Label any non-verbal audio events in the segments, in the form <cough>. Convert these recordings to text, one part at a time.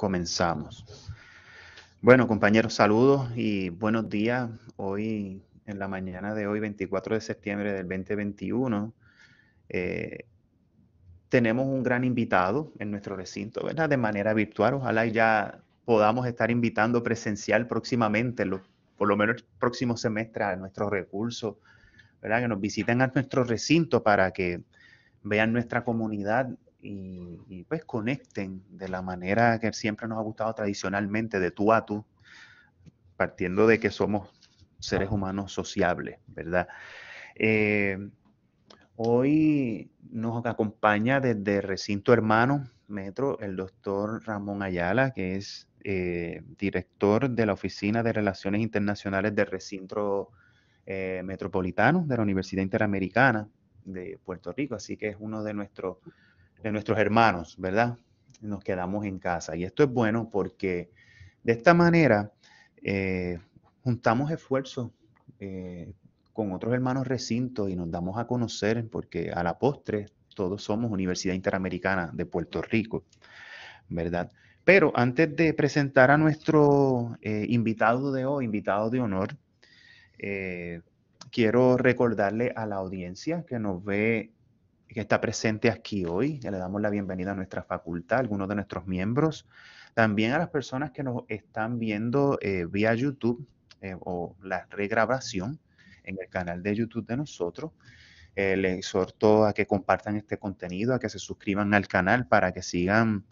comenzamos. Bueno, compañeros, saludos y buenos días. Hoy, en la mañana de hoy, 24 de septiembre del 2021, eh, tenemos un gran invitado en nuestro recinto, ¿verdad? De manera virtual. Ojalá ya podamos estar invitando presencial próximamente, por lo menos el próximo semestre, a nuestros recursos, ¿verdad? Que nos visiten a nuestro recinto para que vean nuestra comunidad y, pues conecten de la manera que siempre nos ha gustado tradicionalmente, de tú a tú, partiendo de que somos seres humanos sociables, ¿verdad? Eh, hoy nos acompaña desde Recinto Hermano Metro el doctor Ramón Ayala, que es eh, director de la Oficina de Relaciones Internacionales del Recinto eh, Metropolitano de la Universidad Interamericana de Puerto Rico, así que es uno de nuestros de nuestros hermanos, ¿verdad? Nos quedamos en casa. Y esto es bueno porque de esta manera eh, juntamos esfuerzos eh, con otros hermanos recintos y nos damos a conocer porque a la postre todos somos Universidad Interamericana de Puerto Rico, ¿verdad? Pero antes de presentar a nuestro eh, invitado de hoy, invitado de honor, quiero recordarle a la audiencia que nos ve que está presente aquí hoy. le damos la bienvenida a nuestra facultad, a algunos de nuestros miembros. También a las personas que nos están viendo eh, vía YouTube eh, o la regrabación en el canal de YouTube de nosotros. Eh, les exhorto a que compartan este contenido, a que se suscriban al canal para que sigan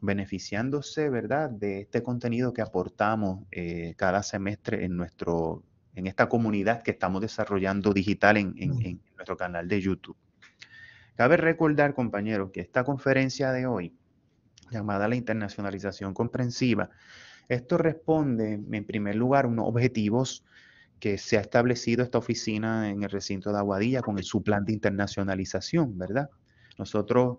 beneficiándose, ¿verdad?, de este contenido que aportamos cada semestre en nuestro en esta comunidad que estamos desarrollando digital mm. en, nuestro canal de YouTube. Cabe recordar, compañeros, que esta conferencia de hoy, llamada la internacionalización comprensiva, esto responde, en primer lugar, a unos objetivos que se ha establecido esta oficina en el recinto de Aguadilla con el, su plan de internacionalización, ¿verdad? Nosotros,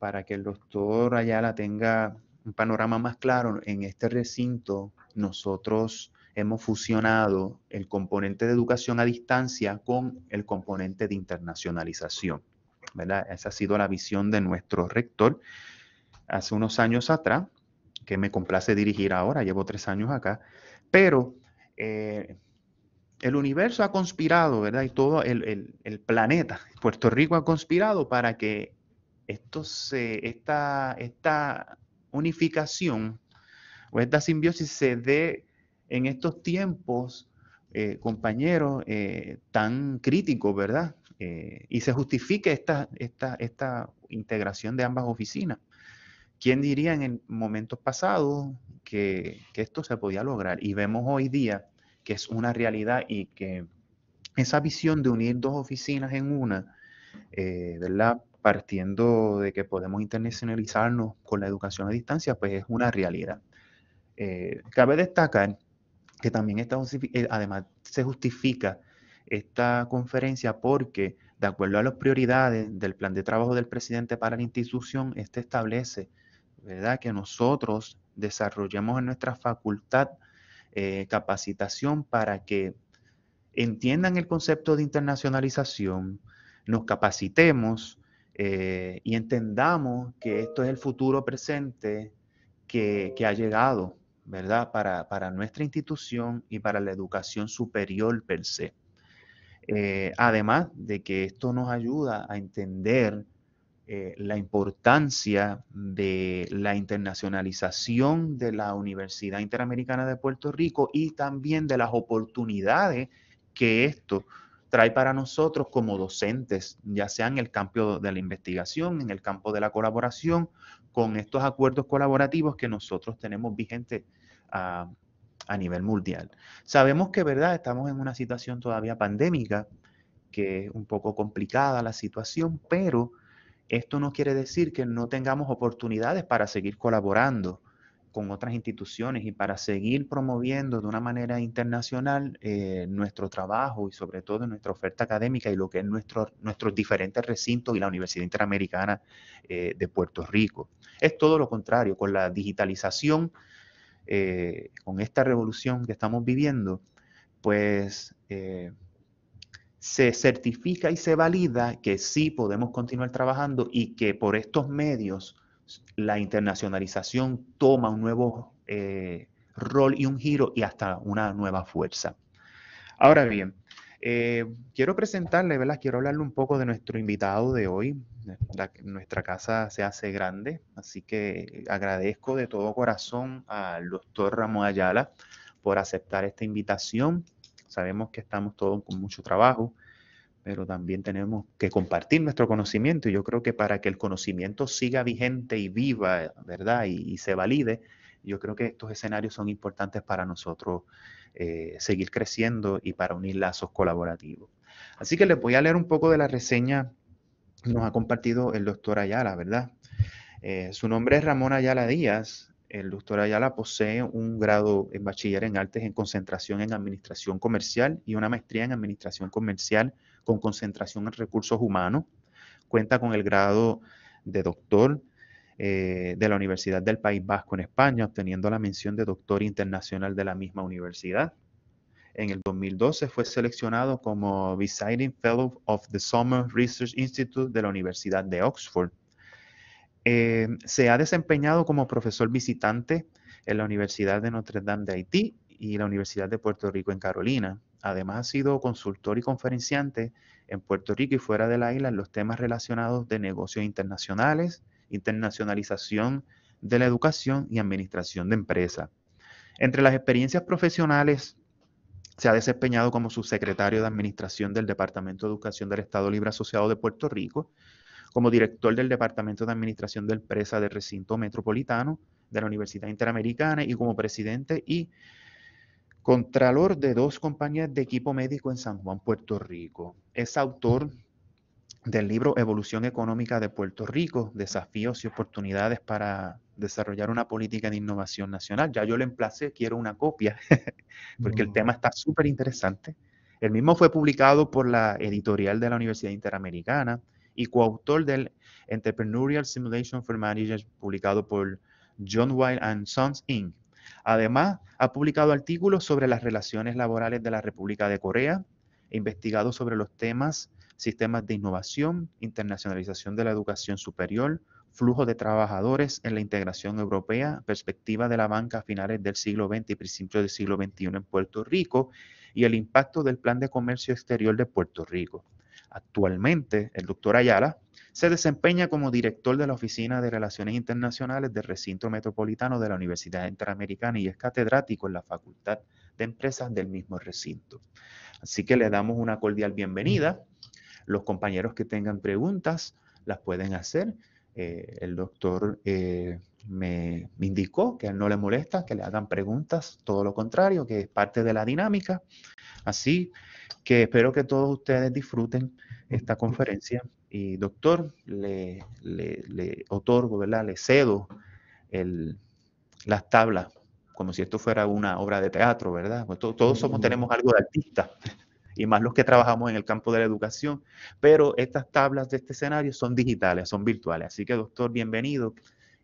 para que el doctor Ayala tenga un panorama más claro, en este recinto nosotros hemos fusionado el componente de educación a distancia con el componente de internacionalización. ¿verdad? Esa ha sido la visión de nuestro rector hace unos años atrás, que me complace dirigir ahora, llevo tres años acá, pero eh, el universo ha conspirado, ¿verdad? Y todo el, planeta, Puerto Rico ha conspirado para que esto esta, esta unificación o esta simbiosis se dé en estos tiempos, eh, compañeros, eh, tan críticos, ¿verdad? Eh, y se justifique esta, integración de ambas oficinas. ¿Quién diría en momentos pasados que, esto se podía lograr? Y vemos hoy día que es una realidad y que esa visión de unir dos oficinas en una, ¿verdad? Partiendo de que podemos internacionalizarnos con la educación a distancia, pues es una realidad. cabe destacar que también está eh, además se justifica esta conferencia porque, de acuerdo a las prioridades del plan de trabajo del presidente para la institución, este establece ¿verdad? que nosotros desarrollemos en nuestra facultad eh, capacitación para que entiendan el concepto de internacionalización, nos capacitemos eh, y entendamos que esto es el futuro presente que ha llegado ¿verdad? Para, nuestra institución y para la educación superior per se. Eh, además de que esto nos ayuda a entender eh, la importancia de la internacionalización de la Universidad Interamericana de Puerto Rico y también de las oportunidades que esto trae para nosotros como docentes, ya sea en el campo de la investigación, en el campo de la colaboración, con estos acuerdos colaborativos que nosotros tenemos vigentes a, ah, a nivel mundial. Sabemos que, ¿verdad? Estamos en una situación todavía pandémica, que es un poco complicada la situación, pero esto no quiere decir que no tengamos oportunidades para seguir colaborando con otras instituciones y para seguir promoviendo de una manera internacional eh, nuestro trabajo y sobre todo nuestra oferta académica y lo que es nuestro, nuestros diferentes recintos y la Universidad Interamericana eh, de Puerto Rico. Es todo lo contrario, con la digitalización, eh, con esta revolución que estamos viviendo, pues se certifica y se valida que sí podemos continuar trabajando y que por estos medios la internacionalización toma un nuevo eh, rol y un giro y hasta una nueva fuerza. Ahora bien, eh, quiero presentarle, ¿verdad? Quiero hablarle un poco de nuestro invitado de hoy. nuestra casa se hace grande, así que agradezco de todo corazón al doctor Ramo Ayala por aceptar esta invitación. Sabemos que estamos todos con mucho trabajo, pero también tenemos que compartir nuestro conocimiento y yo creo que para que el conocimiento siga vigente y viva, ¿verdad? Y, se valide, yo creo que estos escenarios son importantes para nosotros eh, seguir creciendo y para unir lazos colaborativos. Así que les voy a leer un poco de la reseña que nos ha compartido el doctor Ayala, ¿verdad? Eh, su nombre es Ramón Ayala Díaz, el doctor Ayala posee un grado en bachiller en artes en concentración en administración comercial y una maestría en administración comercial con concentración en recursos humanos. Cuenta con el grado de doctor eh, de la Universidad del País Vasco en España, obteniendo la mención de doctor internacional de la misma universidad. En el 2012 fue seleccionado como Visiting Fellow of the Summer Research Institute de la Universidad de Oxford. Eh, se ha desempeñado como profesor visitante en la Universidad de Notre Dame de Haití y la Universidad de Puerto Rico en Carolina. Además ha sido consultor y conferenciante en Puerto Rico y fuera de la isla en los temas relacionados de negocios internacionales, internacionalización de la educación y administración de empresas. Entre las experiencias profesionales, se ha desempeñado como subsecretario de Administración del Departamento de Educación del Estado Libre Asociado de Puerto Rico, como director del Departamento de Administración de Empresa del Recinto Metropolitano de la Universidad Interamericana y como presidente y contralor de dos compañías de equipo médico en San Juan, Puerto Rico. Es autor del libro Evolución Económica de Puerto Rico, desafíos y oportunidades para desarrollar una política de innovación nacional. Ya yo le emplacé, quiero una copia, <laughs> porque el mm. tema está súper interesante. El mismo fue publicado por la editorial de la Universidad Interamericana y coautor del Entrepreneurial Simulation for Managers, publicado por John Wild and Sons Inc. Además, ha publicado artículos sobre las relaciones laborales de la República de Corea, e investigado sobre los temas, sistemas de innovación, internacionalización de la educación superior, flujo de trabajadores en la integración europea, perspectiva de la banca a finales del siglo XX y principios del siglo XXI en Puerto Rico y el impacto del plan de comercio exterior de Puerto Rico. Actualmente, el doctor Ayala se desempeña como director de la Oficina de Relaciones Internacionales del Recinto Metropolitano de la Universidad Interamericana y es catedrático en la Facultad de Empresas del mismo recinto. Así que le damos una cordial bienvenida. Los compañeros que tengan preguntas las pueden hacer. Eh, el doctor eh, me, indicó que no le molesta que le hagan preguntas, todo lo contrario, que es parte de la dinámica. Así que espero que todos ustedes disfruten esta conferencia. Y doctor, le, otorgo, ¿verdad? Le cedo las tablas, como si esto fuera una obra de teatro, ¿verdad? Pues todos somos, tenemos algo de artista, <laughs> y más los que trabajamos en el campo de la educación, pero estas tablas de este escenario son digitales, son virtuales. Así que, doctor, bienvenido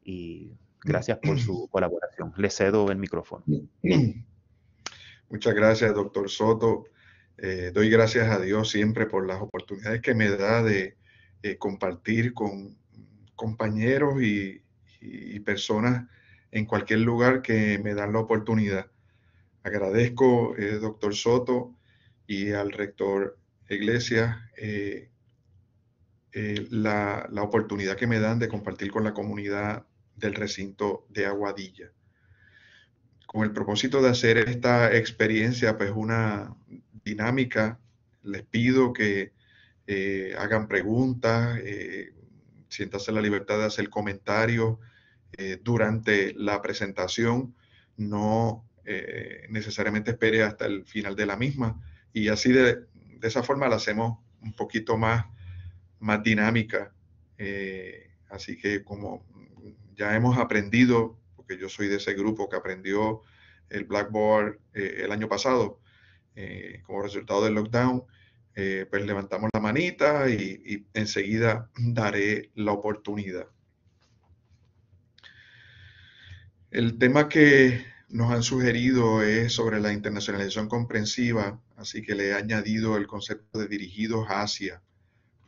y <clears throat> gracias por su colaboración. Le cedo el micrófono. <clears throat> Muchas gracias, doctor Soto. Eh, doy gracias a Dios siempre por las oportunidades que me da de eh, compartir con compañeros y, personas en cualquier lugar que me dan la oportunidad. Agradezco, eh, doctor Soto, y al rector Iglesias la, la oportunidad que me dan de compartir con la comunidad del recinto de Aguadilla. Con el propósito de hacer esta experiencia, pues una dinámica, les pido que eh, hagan preguntas, eh, siéntase la libertad de hacer comentarios eh, durante la presentación, no necesariamente espere hasta el final de la misma y así de, de esa forma la hacemos un poquito más, más dinámica. así que como ya hemos aprendido, porque yo soy de ese grupo que aprendió el Blackboard eh, el año pasado, eh, como resultado del lockdown, eh, pues levantamos la manita y, y, enseguida daré la oportunidad. El tema que nos han sugerido es sobre la internacionalización comprensiva, así que le he añadido el concepto de dirigidos hacia,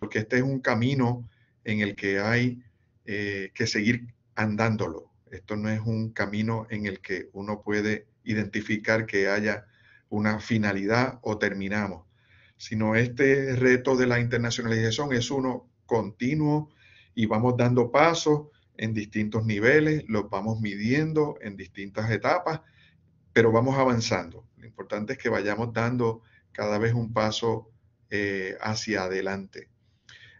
porque este es un camino en el que hay que seguir andándolo. Esto no es un camino en el que uno puede identificar que haya una finalidad o terminamos, sino este reto de la internacionalización es uno continuo y vamos dando pasos en distintos niveles, los vamos midiendo en distintas etapas, pero vamos avanzando. Lo importante es que vayamos dando cada vez un paso eh, hacia adelante.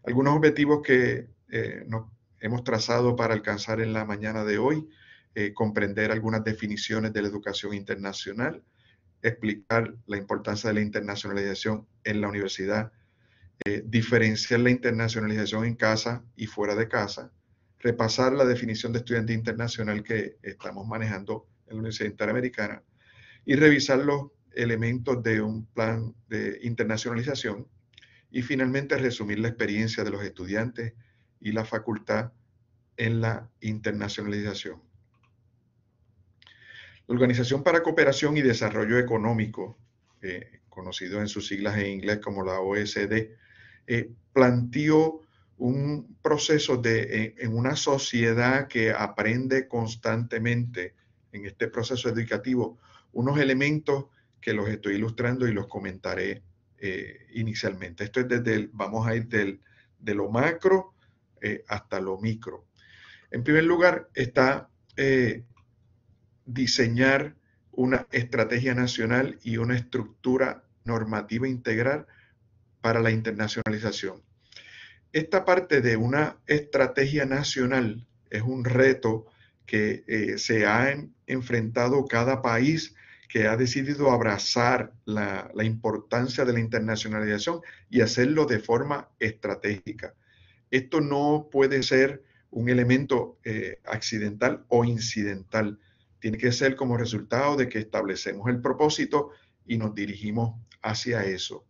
Algunos objetivos que eh, nos hemos trazado para alcanzar en la mañana de hoy, eh, comprender algunas definiciones de la educación internacional, explicar la importancia de la internacionalización en la universidad, eh, diferenciar la internacionalización en casa y fuera de casa, repasar la definición de estudiante internacional que estamos manejando en la Universidad Interamericana y revisar los elementos de un plan de internacionalización y finalmente resumir la experiencia de los estudiantes y la facultad en la internacionalización. La Organización para Cooperación y Desarrollo Económico, eh, conocido en sus siglas en inglés como la OSD, eh, planteó un proceso de, eh, en una sociedad que aprende constantemente en este proceso educativo unos elementos que los estoy ilustrando y los comentaré eh, inicialmente. Esto es desde vamos a ir del, de lo macro eh, hasta lo micro. En primer lugar está eh, diseñar una estrategia nacional y una estructura normativa integral para la internacionalización. Esta parte de una estrategia nacional es un reto que eh, se ha enfrentado cada país que ha decidido abrazar la, importancia de la internacionalización y hacerlo de forma estratégica. Esto no puede ser un elemento eh, accidental o incidental. Tiene que ser como resultado de que establecemos el propósito y nos dirigimos hacia eso.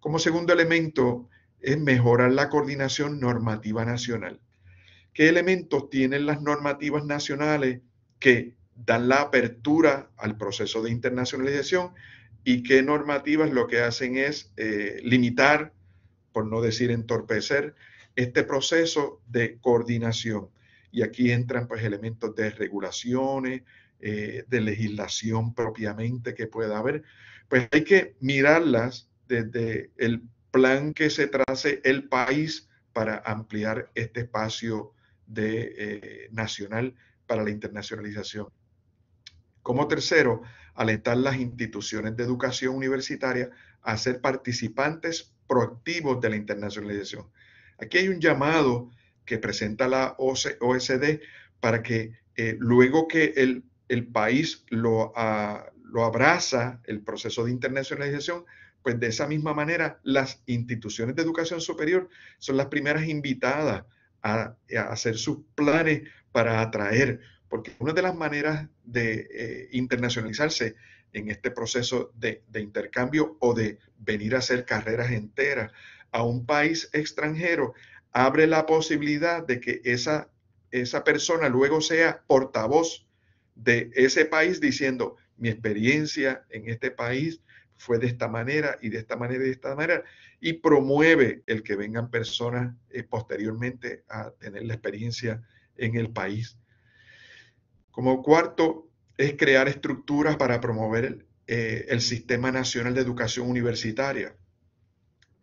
Como segundo elemento es mejorar la coordinación normativa nacional. ¿Qué elementos tienen las normativas nacionales que dan la apertura al proceso de internacionalización y qué normativas lo que hacen es eh, limitar, por no decir entorpecer, este proceso de coordinación. Y aquí entran pues elementos de regulaciones, eh, de legislación propiamente que pueda haber. Pues hay que mirarlas desde el plan que se trace el país para ampliar este espacio de, eh, nacional para la internacionalización. Como tercero, alentar las instituciones de educación universitaria a ser participantes proactivos de la internacionalización. Aquí hay un llamado que presenta la OSD para que eh, luego que el, país ah, lo, abraza, el proceso de internacionalización, pues de esa misma manera las instituciones de educación superior son las primeras invitadas a, hacer sus planes para atraer, porque una de las maneras de eh, internacionalizarse en este proceso de intercambio o de venir a hacer carreras enteras a un país extranjero abre la posibilidad de que esa, esa persona luego sea portavoz de ese país diciendo, mi experiencia en este país fue de esta manera y de esta manera y de esta manera, y promueve el que vengan personas eh, posteriormente a tener la experiencia en el país. Como cuarto, es crear estructuras para promover el eh, Sistema Nacional de Educación Universitaria.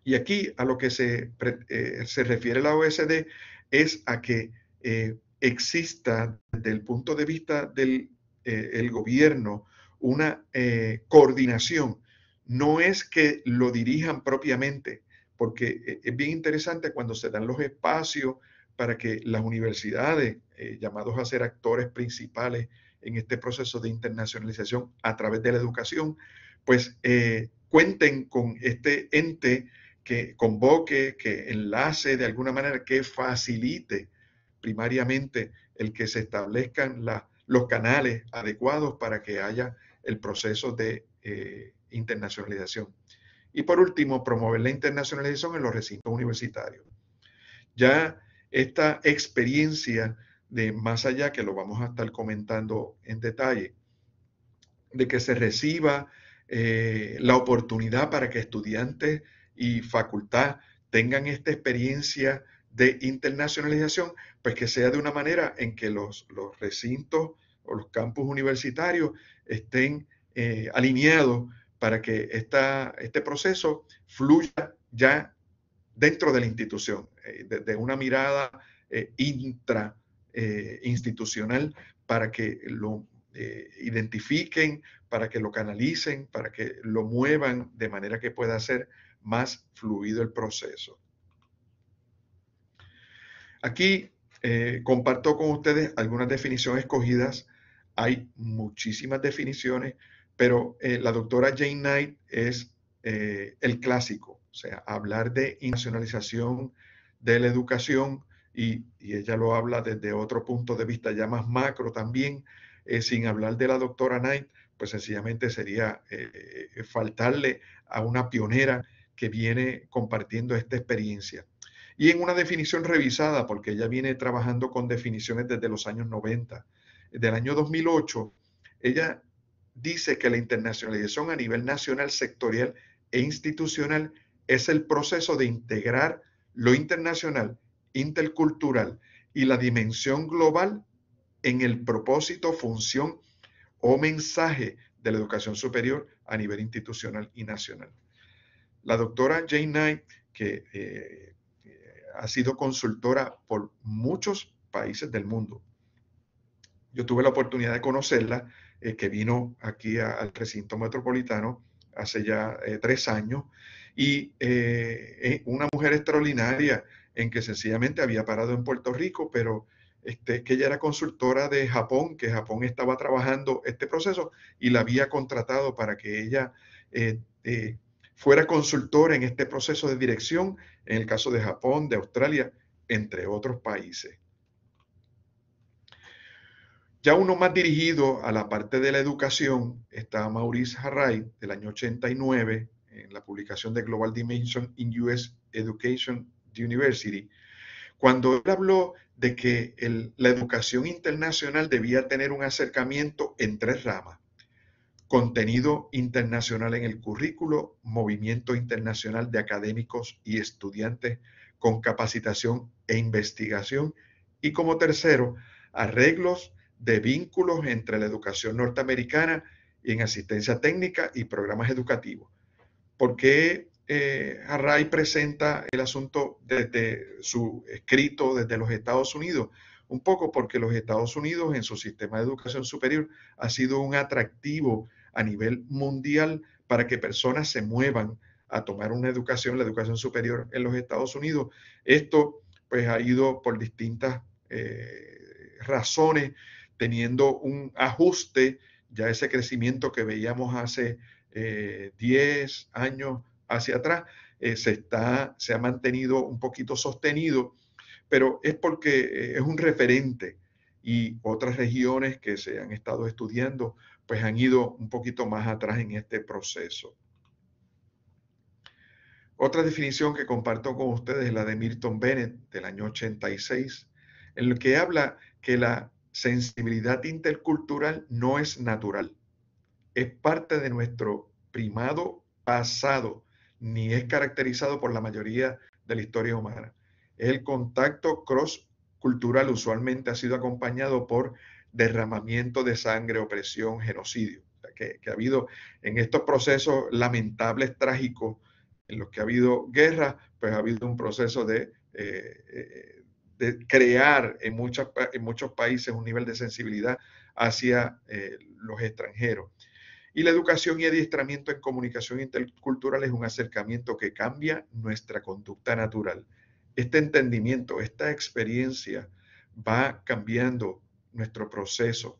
Y aquí a lo que se, eh, refiere la OSD es a que eh, exista desde el punto de vista del eh, gobierno una coordinación. No es que lo dirijan propiamente, porque es bien interesante cuando se dan los espacios para que las universidades, llamados a ser actores principales en este proceso de internacionalización a través de la educación, pues cuenten con este ente que convoque, que enlace de alguna manera, que facilite primariamente el que se establezcan los canales adecuados para que haya el proceso de eh, internacionalización. Y por último, promover la internacionalización en los recintos universitarios. Ya esta experiencia de más allá, que lo vamos a estar comentando en detalle, de que se reciba eh, la oportunidad para que estudiantes y facultad tengan esta experiencia de internacionalización, pues que sea de una manera en que los, recintos o los campus universitarios estén eh, alineados para que este proceso fluya ya dentro de la institución, desde eh, de, una mirada eh, intra institucional para que lo identifiquen, para que lo canalicen, para que lo muevan de manera que pueda ser más fluido el proceso. Aquí eh, comparto con ustedes algunas definiciones escogidas. Hay muchísimas definiciones, pero eh, la doctora Jane Knight es eh, el clásico, o sea, hablar de internacionalización de la educación y, y, ella lo habla desde otro punto de vista ya más macro también, sin hablar de la doctora Knight, pues sencillamente sería faltarle a una pionera que viene compartiendo esta experiencia. Y en una definición revisada, porque ella viene trabajando con definiciones desde los años 90, del año 2008, ella dice que la internacionalización a nivel nacional, sectorial e institucional es el proceso de integrar lo internacional, intercultural y la dimensión global en el propósito, función o mensaje de la educación superior a nivel institucional y nacional. La doctora Jane Knight, que eh, eh, ha sido consultora por muchos países del mundo. Yo tuve la oportunidad de conocerla, eh, que vino aquí al recinto metropolitano hace ya tres años, y es una mujer extraordinaria en que sencillamente había parado en Puerto Rico, pero este, que ella era consultora de Japón, que Japón estaba trabajando este proceso y la había contratado para que ella fuera consultor en este proceso de dirección, en el caso de Japón, de Australia, entre otros países. Ya uno más dirigido a la parte de la educación está Maurice Harray del año 89 en la publicación de Global Dimension in US Education University, cuando él habló de que la educación internacional debía tener un acercamiento en tres ramas contenido internacional en el currículo, movimiento internacional de académicos y estudiantes con capacitación e investigación. Y como tercero, arreglos de vínculos entre la educación norteamericana y en asistencia técnica y programas educativos. ¿Por qué eh, presenta el asunto desde su escrito desde los Estados Unidos? Un poco porque los Estados Unidos en su sistema de educación superior ha sido un atractivo a nivel mundial para que personas se muevan a tomar una educación, la educación superior en los Estados Unidos. Esto pues ha ido por distintas eh, razones, teniendo un ajuste, ya ese crecimiento que veíamos hace 10 eh, años hacia atrás, eh, se, está, se ha mantenido un poquito sostenido, pero es porque es un referente y otras regiones que se han estado estudiando pues han ido un poquito más atrás en este proceso. Otra definición que comparto con ustedes es la de Milton Bennett del año 86, en la que habla que la sensibilidad intercultural no es natural, es parte de nuestro primado pasado, ni es caracterizado por la mayoría de la historia humana. El contacto cross cultural usualmente ha sido acompañado por derramamiento de sangre, opresión, genocidio. que, ha habido en estos procesos lamentables, trágicos, en los que ha habido guerra, pues ha habido un proceso de, eh, eh, crear en, en muchos países un nivel de sensibilidad hacia eh, los extranjeros. Y la educación y adiestramiento en comunicación intercultural es un acercamiento que cambia nuestra conducta natural. Este entendimiento, esta experiencia va cambiando nuestro proceso.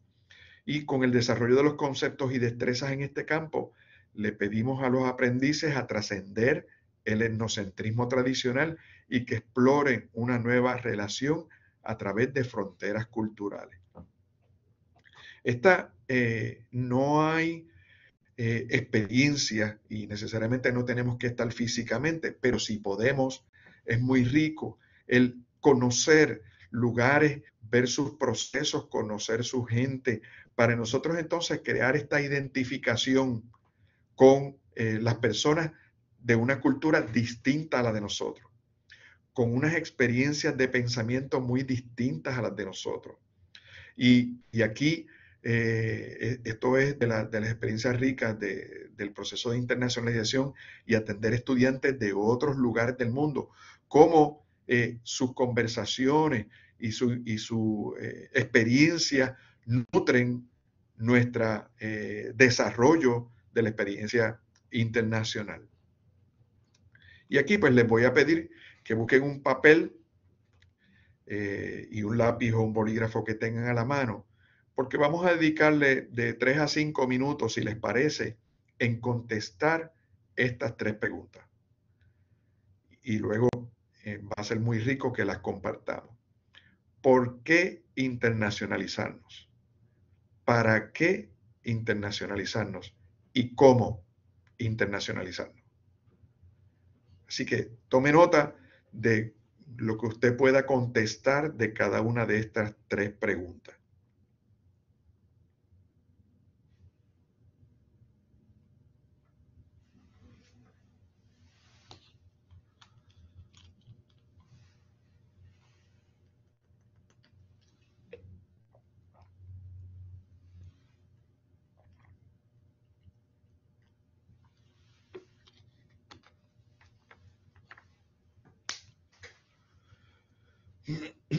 Y con el desarrollo de los conceptos y destrezas en este campo, le pedimos a los aprendices a trascender el etnocentrismo tradicional y que exploren una nueva relación a través de fronteras culturales. Esta, eh, no hay eh, experiencia y necesariamente no tenemos que estar físicamente, pero si podemos, es muy rico el conocer lugares ver sus procesos, conocer su gente, para nosotros entonces crear esta identificación con eh, las personas de una cultura distinta a la de nosotros, con unas experiencias de pensamiento muy distintas a las de nosotros. Y, aquí eh, e, esto es de, las experiencias ricas del proceso de internacionalización y atender estudiantes de otros lugares del mundo, como eh, sus conversaciones y su, eh, experiencia nutren nuestro eh, desarrollo de la experiencia internacional. Y aquí pues les voy a pedir que busquen un papel eh, y un lápiz o un bolígrafo que tengan a la mano, porque vamos a dedicarle de 3 a 5 minutos, si les parece, en contestar estas tres preguntas. Y luego va a ser muy rico que las compartamos. ¿Por qué internacionalizarnos? ¿Para qué internacionalizarnos? ¿Y cómo internacionalizarnos? Así que tome nota de lo que usted pueda contestar de cada una de estas tres preguntas. Mm-hmm.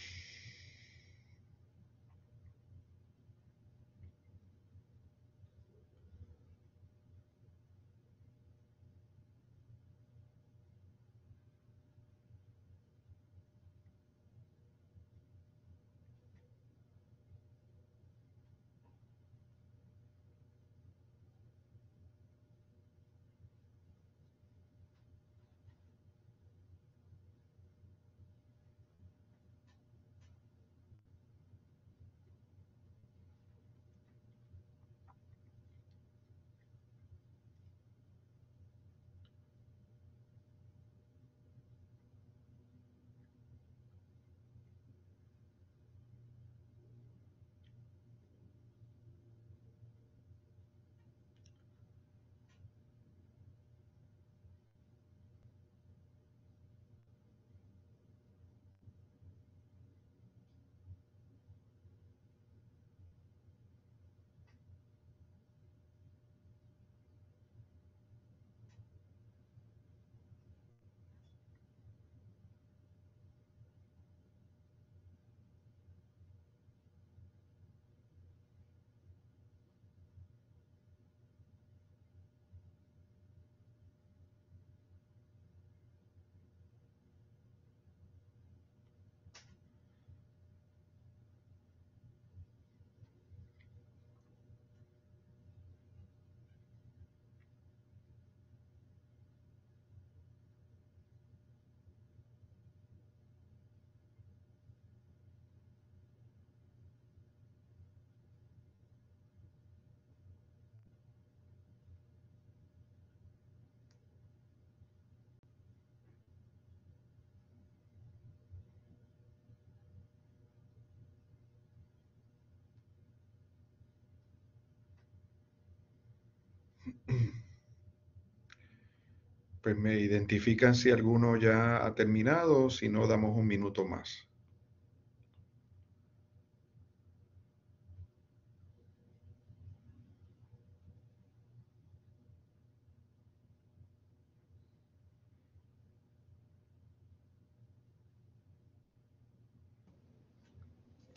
pues me identifican si alguno ya ha terminado, si no, damos un minuto más.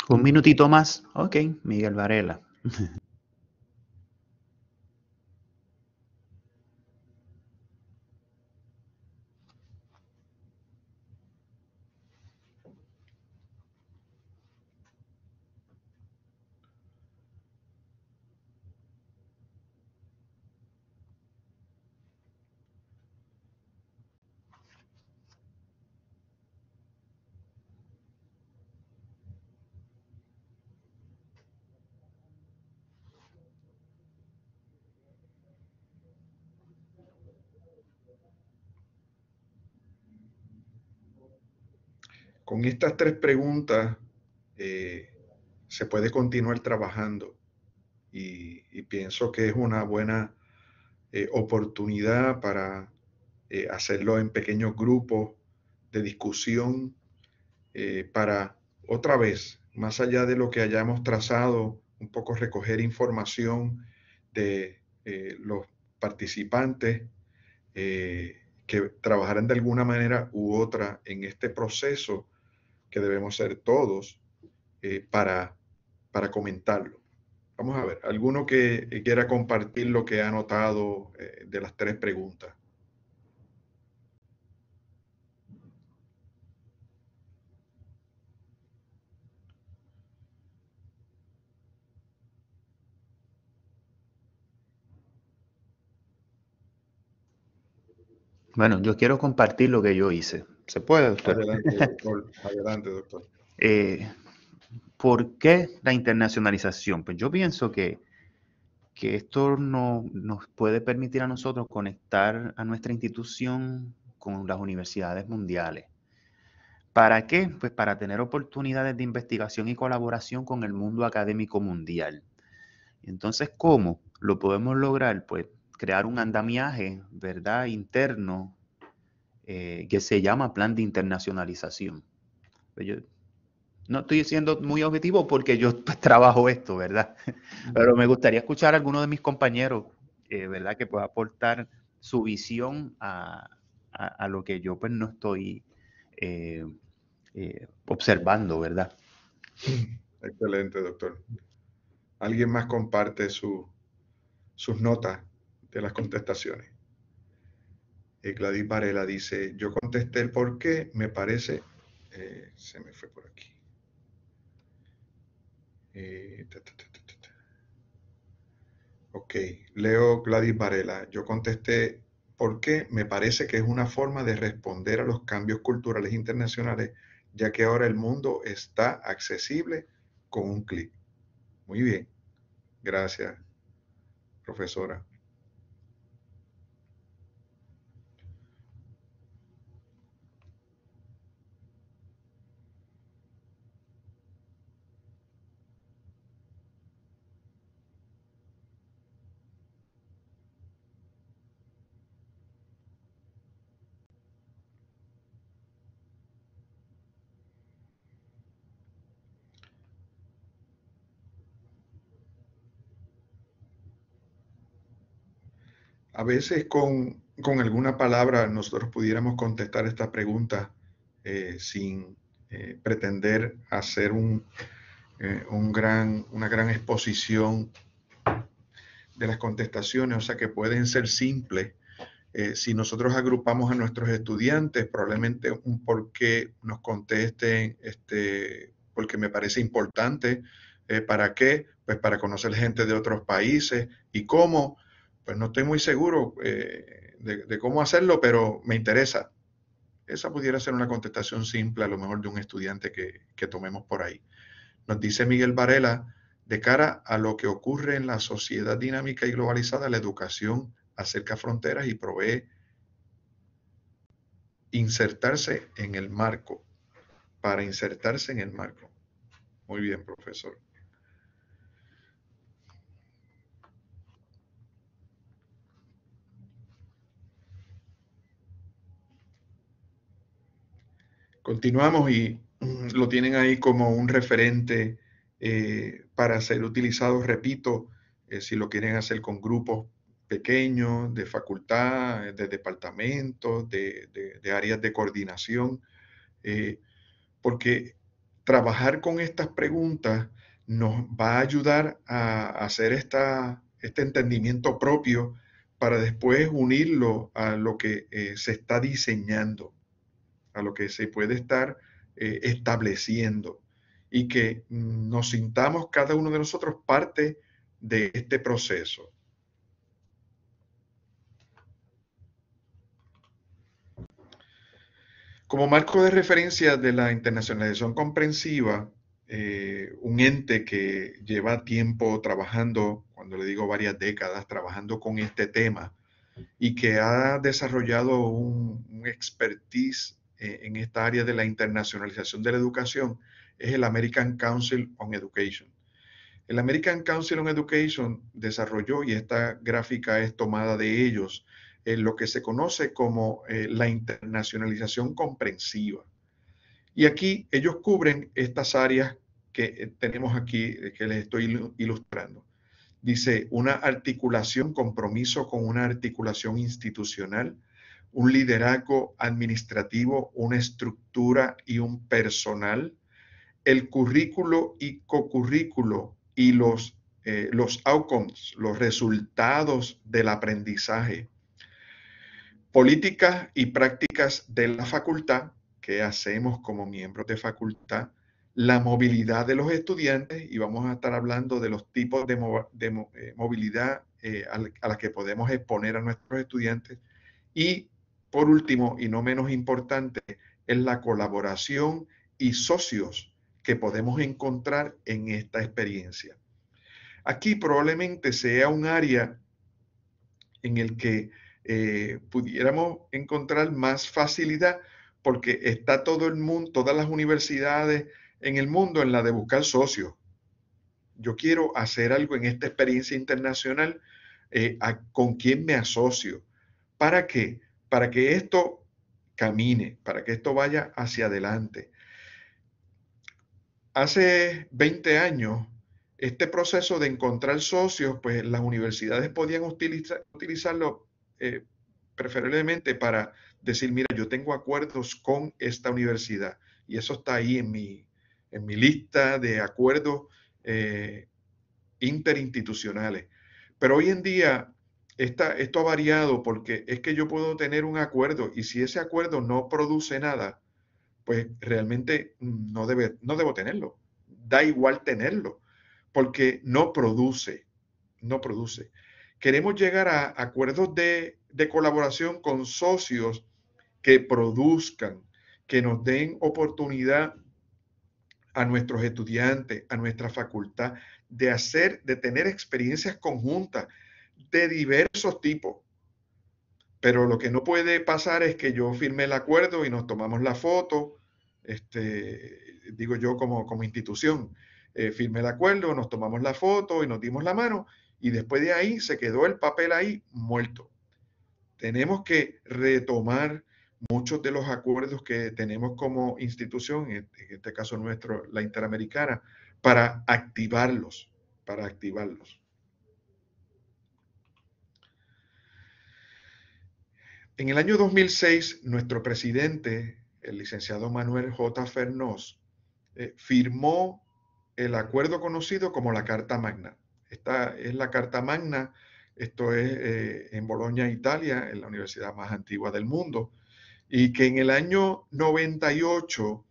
Un minutito más. Ok, Miguel Varela. <laughs> estas tres preguntas eh, se puede continuar trabajando y, pienso que es una buena eh, oportunidad para eh, hacerlo en pequeños grupos de discusión para otra vez, más allá de lo que hayamos trazado, un poco recoger información de los participantes que trabajarán de alguna manera u otra en este proceso que debemos ser todos eh, para, comentarlo. Vamos a ver, alguno que quiera compartir lo que ha anotado eh, de las tres preguntas. Bueno, yo quiero compartir lo que yo hice. ¿Se puede? Doctor? Adelante, doctor. Eh, ¿Por qué la internacionalización? Pues yo pienso que, que esto no, nos puede permitir a nosotros conectar a nuestra institución con las universidades mundiales. ¿Para qué? Pues para tener oportunidades de investigación y colaboración con el mundo académico mundial. Entonces, ¿cómo lo podemos lograr? Pues crear un andamiaje, ¿verdad? Interno eh, que se llama plan de internacionalización. Pues no estoy siendo muy objetivo porque yo <laughs> pues, trabajo esto, ¿verdad? <laughs> Pero me gustaría escuchar a alguno de mis compañeros, eh, ¿verdad? Que pueda aportar su visión a, lo que yo pues no estoy eh, observando, ¿verdad? <laughs> Excelente, doctor. ¿Alguien más comparte sus notas de las contestaciones? Eh, Gladys Varela dice, yo contesté el por qué, me parece, eh, se me fue por aquí. Eh, ok, leo Gladys Varela, yo contesté por qué, me parece que es una forma de responder a los cambios culturales internacionales, ya que ahora el mundo está accesible con un clic. Muy bien, gracias, profesora. A veces con, alguna palabra nosotros pudiéramos contestar esta pregunta eh, sin eh, pretender hacer eh, un, gran, una gran exposición de las contestaciones, o sea que pueden ser simples. si nosotros agrupamos a nuestros estudiantes, probablemente un por qué nos contesten, este, porque me parece importante, ¿para qué? Pues para conocer gente de otros países y cómo, pues no estoy muy seguro eh, de, cómo hacerlo, pero me interesa. Esa pudiera ser una contestación simple, a lo mejor de un estudiante que, que tomemos por ahí. Nos dice Miguel Varela, de cara a lo que ocurre en la sociedad dinámica y globalizada, la educación acerca fronteras y provee insertarse en el marco, para insertarse en el marco. Muy bien, profesor. Continuamos y mm, lo tienen ahí como un referente eh, para ser utilizado, repito, eh, si lo quieren hacer con grupos pequeños, de facultad, de departamentos, de, áreas de coordinación, eh, porque trabajar con estas preguntas nos va a ayudar a hacer este entendimiento propio para después unirlo a lo que se está diseñando a lo que se puede estar eh, estableciendo y que mm, nos sintamos cada uno de nosotros parte de este proceso. Como marco de referencia de la internacionalización comprensiva, eh, un ente que lleva tiempo trabajando, cuando le digo varias décadas, trabajando con este tema y que ha desarrollado un, un expertise eh, en esta área de la internacionalización de la educación es el American Council on Education. El American Council on Education desarrolló, y esta gráfica es tomada de ellos, en eh, lo que se conoce como eh, la internacionalización comprensiva. Y aquí ellos cubren estas áreas que tenemos aquí, que les estoy ilustrando. Dice, una articulación, compromiso con una articulación institucional, un liderazgo administrativo, una estructura y un personal. El currículo y cocurrículo y los, eh, los outcomes, los resultados del aprendizaje. Políticas y prácticas de la facultad, que hacemos como miembros de facultad, la movilidad de los estudiantes y vamos a estar hablando de los tipos de, eh, movilidad eh, a, la que podemos exponer a nuestros estudiantes y por último, y no menos importante, es la colaboración y socios que podemos encontrar en esta experiencia. Aquí probablemente sea un área en el que eh, pudiéramos encontrar más facilidad porque está todo el mundo, todas las universidades en el mundo en la de buscar socios. Yo quiero hacer algo en esta experiencia internacional, eh, ¿con quién me asocio? ¿Para qué? para que esto camine, para que esto vaya hacia adelante. Hace 20 años, este proceso de encontrar socios, pues las universidades podían utilizarlo eh, preferiblemente para decir, mira, yo tengo acuerdos con esta universidad. Y eso está ahí en mi, en mi lista de acuerdos eh, interinstitucionales. Pero hoy en día esto ha variado porque es que yo puedo tener un acuerdo y si ese acuerdo no produce nada, pues realmente no, debe, no debo tenerlo. Da igual tenerlo, porque no produce, no produce. Queremos llegar a acuerdos de, de colaboración con socios que produzcan, que nos den oportunidad a nuestros estudiantes, a nuestra facultad, de hacer, de tener experiencias conjuntas, de diversos tipos. Pero lo que no puede pasar es que yo firme el acuerdo y nos tomamos la foto, este, digo yo como, como institución, eh, firme el acuerdo, nos tomamos la foto y nos dimos la mano y después de ahí se quedó el papel ahí muerto. Tenemos que retomar muchos de los acuerdos que tenemos como institución, en este, este caso nuestro, la Interamericana, para activarlos, para activarlos. En el año 2006, nuestro presidente, el licenciado Manuel J. Fernós, eh, firmó el acuerdo conocido como la Carta Magna. Esta es la Carta Magna, esto es eh, en Bolonia, Italia, en la universidad más antigua del mundo, y que en el año 98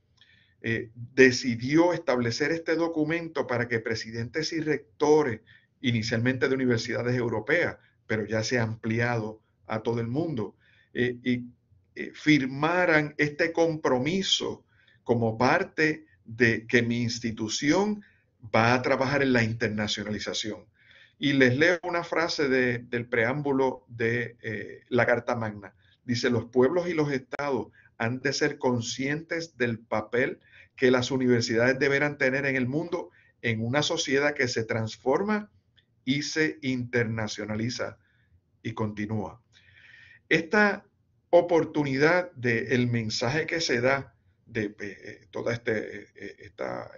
eh, decidió establecer este documento para que presidentes y rectores, inicialmente de universidades europeas, pero ya se ha ampliado a todo el mundo, eh, y eh, firmaran este compromiso como parte de que mi institución va a trabajar en la internacionalización. Y les leo una frase del preámbulo de eh, la Carta Magna. Dice, los pueblos y los estados han de ser conscientes del papel que las universidades deberán tener en el mundo en una sociedad que se transforma y se internacionaliza. Y continúa. Esta oportunidad del mensaje que se da de eh, eh, todo este, eh,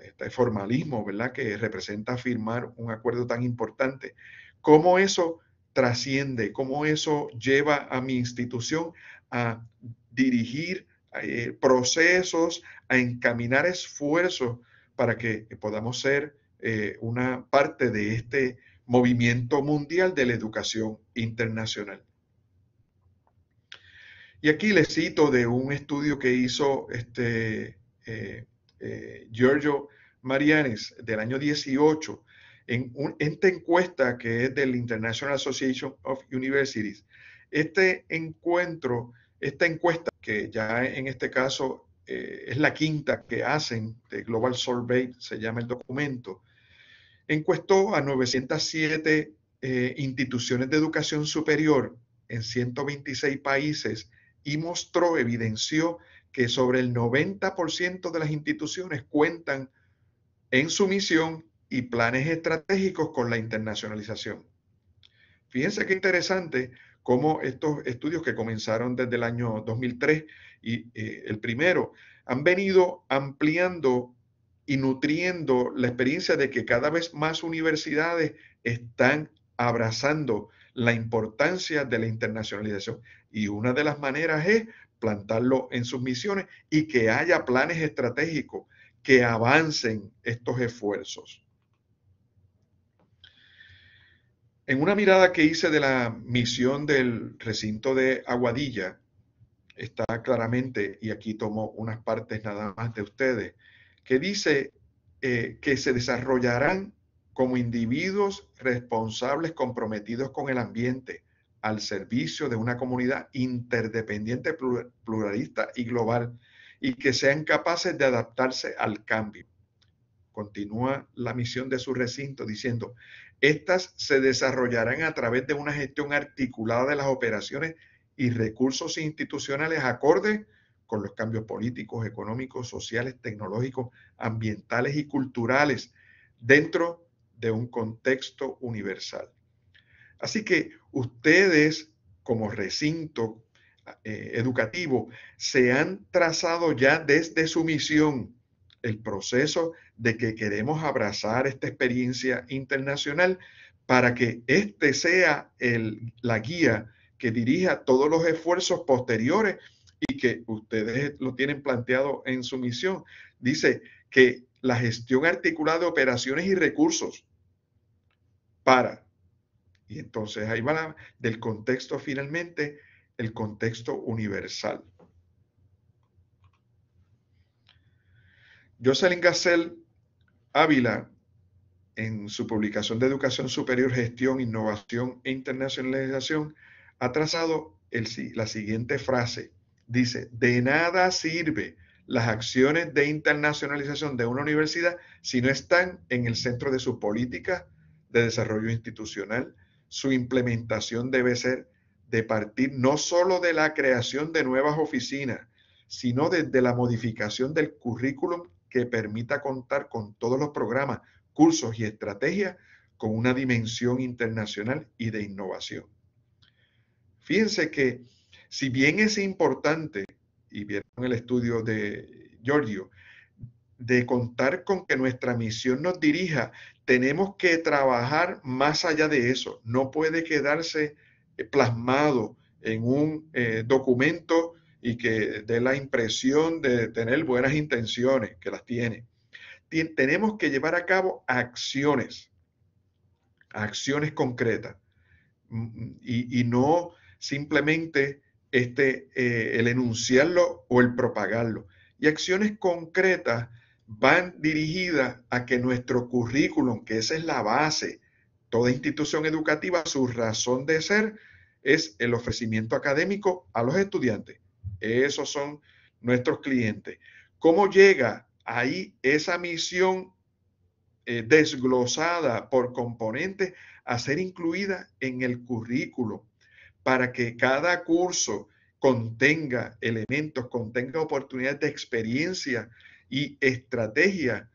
este formalismo, ¿verdad? Que representa firmar un acuerdo tan importante. ¿Cómo eso trasciende? ¿Cómo eso lleva a mi institución a dirigir procesos, a encaminar esfuerzos para que podamos ser una parte de este movimiento mundial de la educación internacional? Y aquí les cito de un estudio que hizo este, eh, eh, Giorgio Marianes del año 18 en un, esta encuesta que es del International Association of Universities. Este encuentro, esta encuesta, que ya en este caso eh, es la quinta que hacen de Global Survey, se llama el documento, encuestó a 907 instituciones de educación superior en 126 países y mostró, evidenció que sobre el 90% de las instituciones cuentan en su misión y planes estratégicos con la internacionalización. Fíjense qué interesante cómo estos estudios que comenzaron desde el año 2003 y eh, el primero han venido ampliando y nutriendo la experiencia de que cada vez más universidades están abrazando la importancia de la internacionalización. Y una de las maneras es plantarlo en sus misiones y que haya planes estratégicos que avancen estos esfuerzos. En una mirada que hice de la misión del recinto de Aguadilla, está claramente, y aquí tomo unas partes nada más de ustedes, que dice eh, que se desarrollarán como individuos responsables comprometidos con el ambiente, al servicio de una comunidad interdependiente, pluralista y global, y que sean capaces de adaptarse al cambio. Continúa la misión de su recinto diciendo, estas se desarrollarán a través de una gestión articulada de las operaciones y recursos institucionales acordes con los cambios políticos, económicos, sociales, tecnológicos, ambientales y culturales dentro de un contexto universal. Así que ustedes como recinto eh, educativo se han trazado ya desde su misión el proceso de que queremos abrazar esta experiencia internacional para que este sea el, la guía que dirija todos los esfuerzos posteriores y que ustedes lo tienen planteado en su misión. Dice que la gestión articulada de operaciones y recursos para y entonces ahí va del contexto finalmente, el contexto universal. Jocelyn Gassel Ávila, en su publicación de Educación Superior, Gestión, Innovación e Internacionalización, ha trazado el, la siguiente frase. Dice, de nada sirve las acciones de internacionalización de una universidad si no están en el centro de su política de desarrollo institucional, su implementación debe ser de partir no solo de la creación de nuevas oficinas, sino desde la modificación del currículum que permita contar con todos los programas, cursos y estrategias con una dimensión internacional y de innovación. Fíjense que si bien es importante, y vieron el estudio de Giorgio, de contar con que nuestra misión nos dirija, tenemos que trabajar más allá de eso. No puede quedarse eh, plasmado en un eh, documento y que dé la impresión de tener buenas intenciones, que las tiene. tenemos que llevar a cabo acciones, acciones concretas, mm, mm, y, no simplemente este, eh, el enunciarlo o el propagarlo. Y acciones concretas van dirigidas a que nuestro currículum, que esa es la base, toda institución educativa, su razón de ser es el ofrecimiento académico a los estudiantes. Esos son nuestros clientes. ¿Cómo llega ahí esa misión eh, desglosada por componentes a ser incluida en el currículo para que cada curso contenga elementos, contenga oportunidades de experiencia y estrategia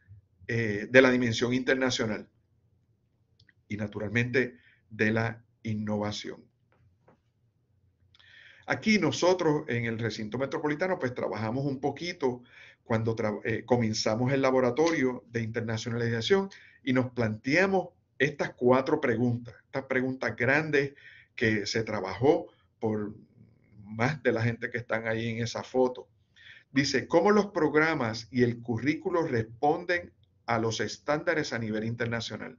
eh, de la dimensión internacional y naturalmente de la innovación. Aquí nosotros en el recinto metropolitano pues trabajamos un poquito cuando eh, comenzamos el laboratorio de internacionalización y nos planteamos estas cuatro preguntas, estas preguntas grandes que se trabajó por más de la gente que están ahí en esa foto. Dice, ¿cómo los programas y el currículo responden a los estándares a nivel internacional?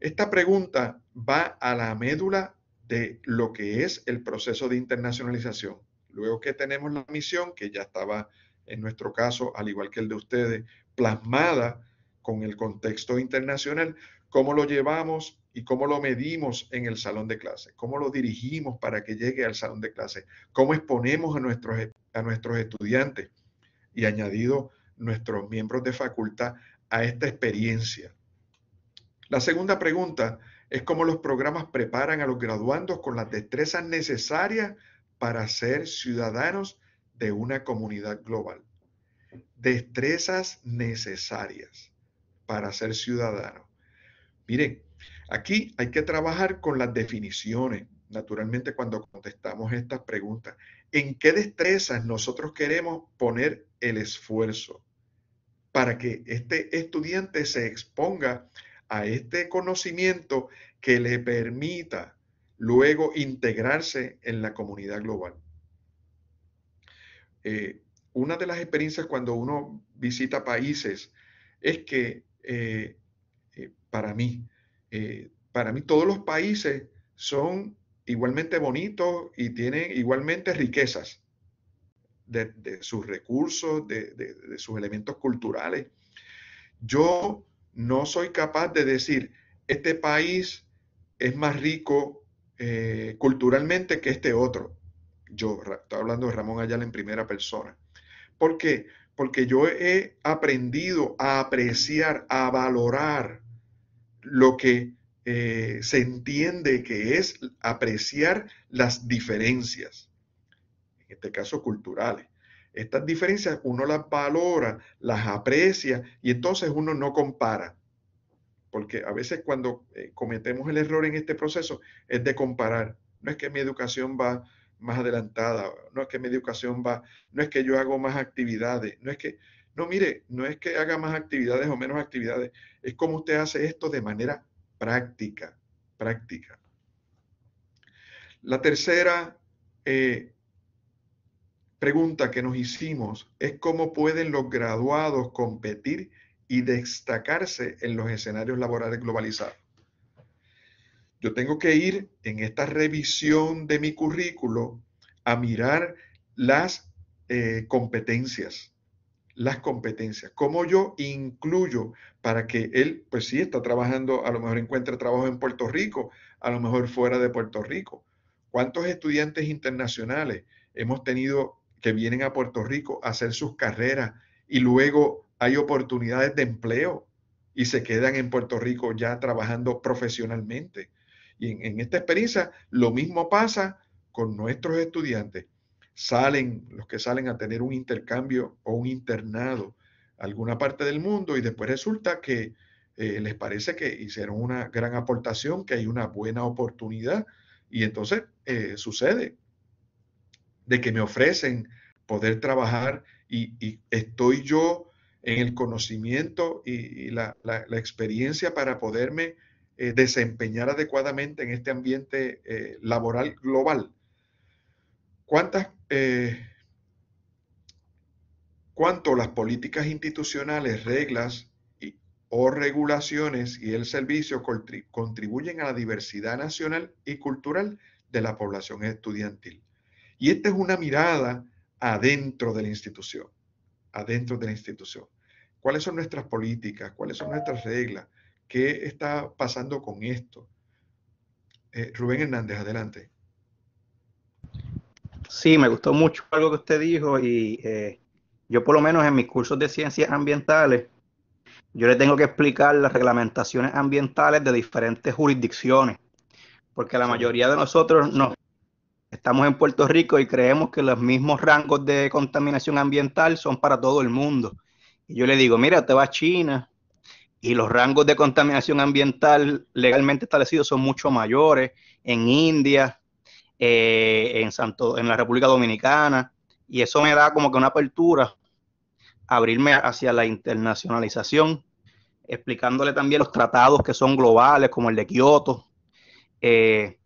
Esta pregunta va a la médula de lo que es el proceso de internacionalización. Luego que tenemos la misión, que ya estaba en nuestro caso, al igual que el de ustedes, plasmada con el contexto internacional, cómo lo llevamos y cómo lo medimos en el salón de clase, cómo lo dirigimos para que llegue al salón de clase, cómo exponemos a nuestros, e, a nuestros estudiantes y añadido nuestros miembros de facultad a esta experiencia. La segunda pregunta es cómo los programas preparan a los graduandos con las destrezas necesarias para ser ciudadanos de una comunidad global. Destrezas necesarias para ser ciudadanos. Miren, Aquí hay que trabajar con las definiciones, naturalmente, cuando contestamos estas preguntas. ¿En qué destrezas nosotros queremos poner el esfuerzo para que este estudiante se exponga a este conocimiento que le permita luego integrarse en la comunidad global? Eh, una de las experiencias cuando uno visita países es que, eh, eh, para mí, eh, para mí todos los países son igualmente bonitos y tienen igualmente riquezas de, sus recursos, de, sus elementos culturales. Yo no soy capaz de decir, este país es más rico eh, culturalmente que este otro. Yo estoy hablando de Ramón Ayala en primera persona. ¿Por qué? Porque yo he aprendido a apreciar, a valorar lo que eh, se entiende que es apreciar las diferencias, en este caso culturales. Estas diferencias uno las valora, las aprecia y entonces uno no compara. Porque a veces cuando eh, cometemos el error en este proceso es de comparar. No es que mi educación va más adelantada, no es que mi educación va, no es que yo hago más actividades, no es que no, mire, no es que haga más actividades o menos actividades, es como usted hace esto de manera práctica, práctica. La tercera eh, pregunta que nos hicimos es cómo pueden los graduados competir y destacarse en los escenarios laborales globalizados. Yo tengo que ir en esta revisión de mi currículo a mirar las eh, competencias, las competencias, cómo yo incluyo para que él, pues sí, está trabajando, a lo mejor encuentra trabajo en Puerto Rico, a lo mejor fuera de Puerto Rico. ¿Cuántos estudiantes internacionales hemos tenido que vienen a Puerto Rico a hacer sus carreras y luego hay oportunidades de empleo y se quedan en Puerto Rico ya trabajando profesionalmente? Y en, en esta experiencia lo mismo pasa con nuestros estudiantes salen, los que salen a tener un intercambio o un internado a alguna parte del mundo y después resulta que eh, les parece que hicieron una gran aportación, que hay una buena oportunidad y entonces eh, sucede de que me ofrecen poder trabajar y, estoy yo en el conocimiento y, la, experiencia para poderme eh, desempeñar adecuadamente en este ambiente laboral global ¿Cuántas, eh, ¿Cuánto las políticas institucionales, reglas o regulaciones y el servicio contribuyen a la diversidad nacional y cultural de la población estudiantil? Y esta es una mirada adentro de la institución, adentro de la institución. ¿Cuáles son nuestras políticas? ¿Cuáles son nuestras reglas? ¿Qué está pasando con esto? Eh, Rubén Hernández, adelante. Sí, me gustó mucho algo que usted dijo y eh, yo por lo menos en mis cursos de ciencias ambientales, yo le tengo que explicar las reglamentaciones ambientales de diferentes jurisdicciones, porque la mayoría de nosotros no estamos en Puerto Rico y creemos que los mismos rangos de contaminación ambiental son para todo el mundo. Y yo le digo, mira, te vas a China y los rangos de contaminación ambiental legalmente establecidos son mucho mayores en India, eh, en, Santo, en la República Dominicana, y eso me da como que una apertura, abrirme hacia la internacionalización, explicándole también los tratados que son globales, como el de Kioto. Eh,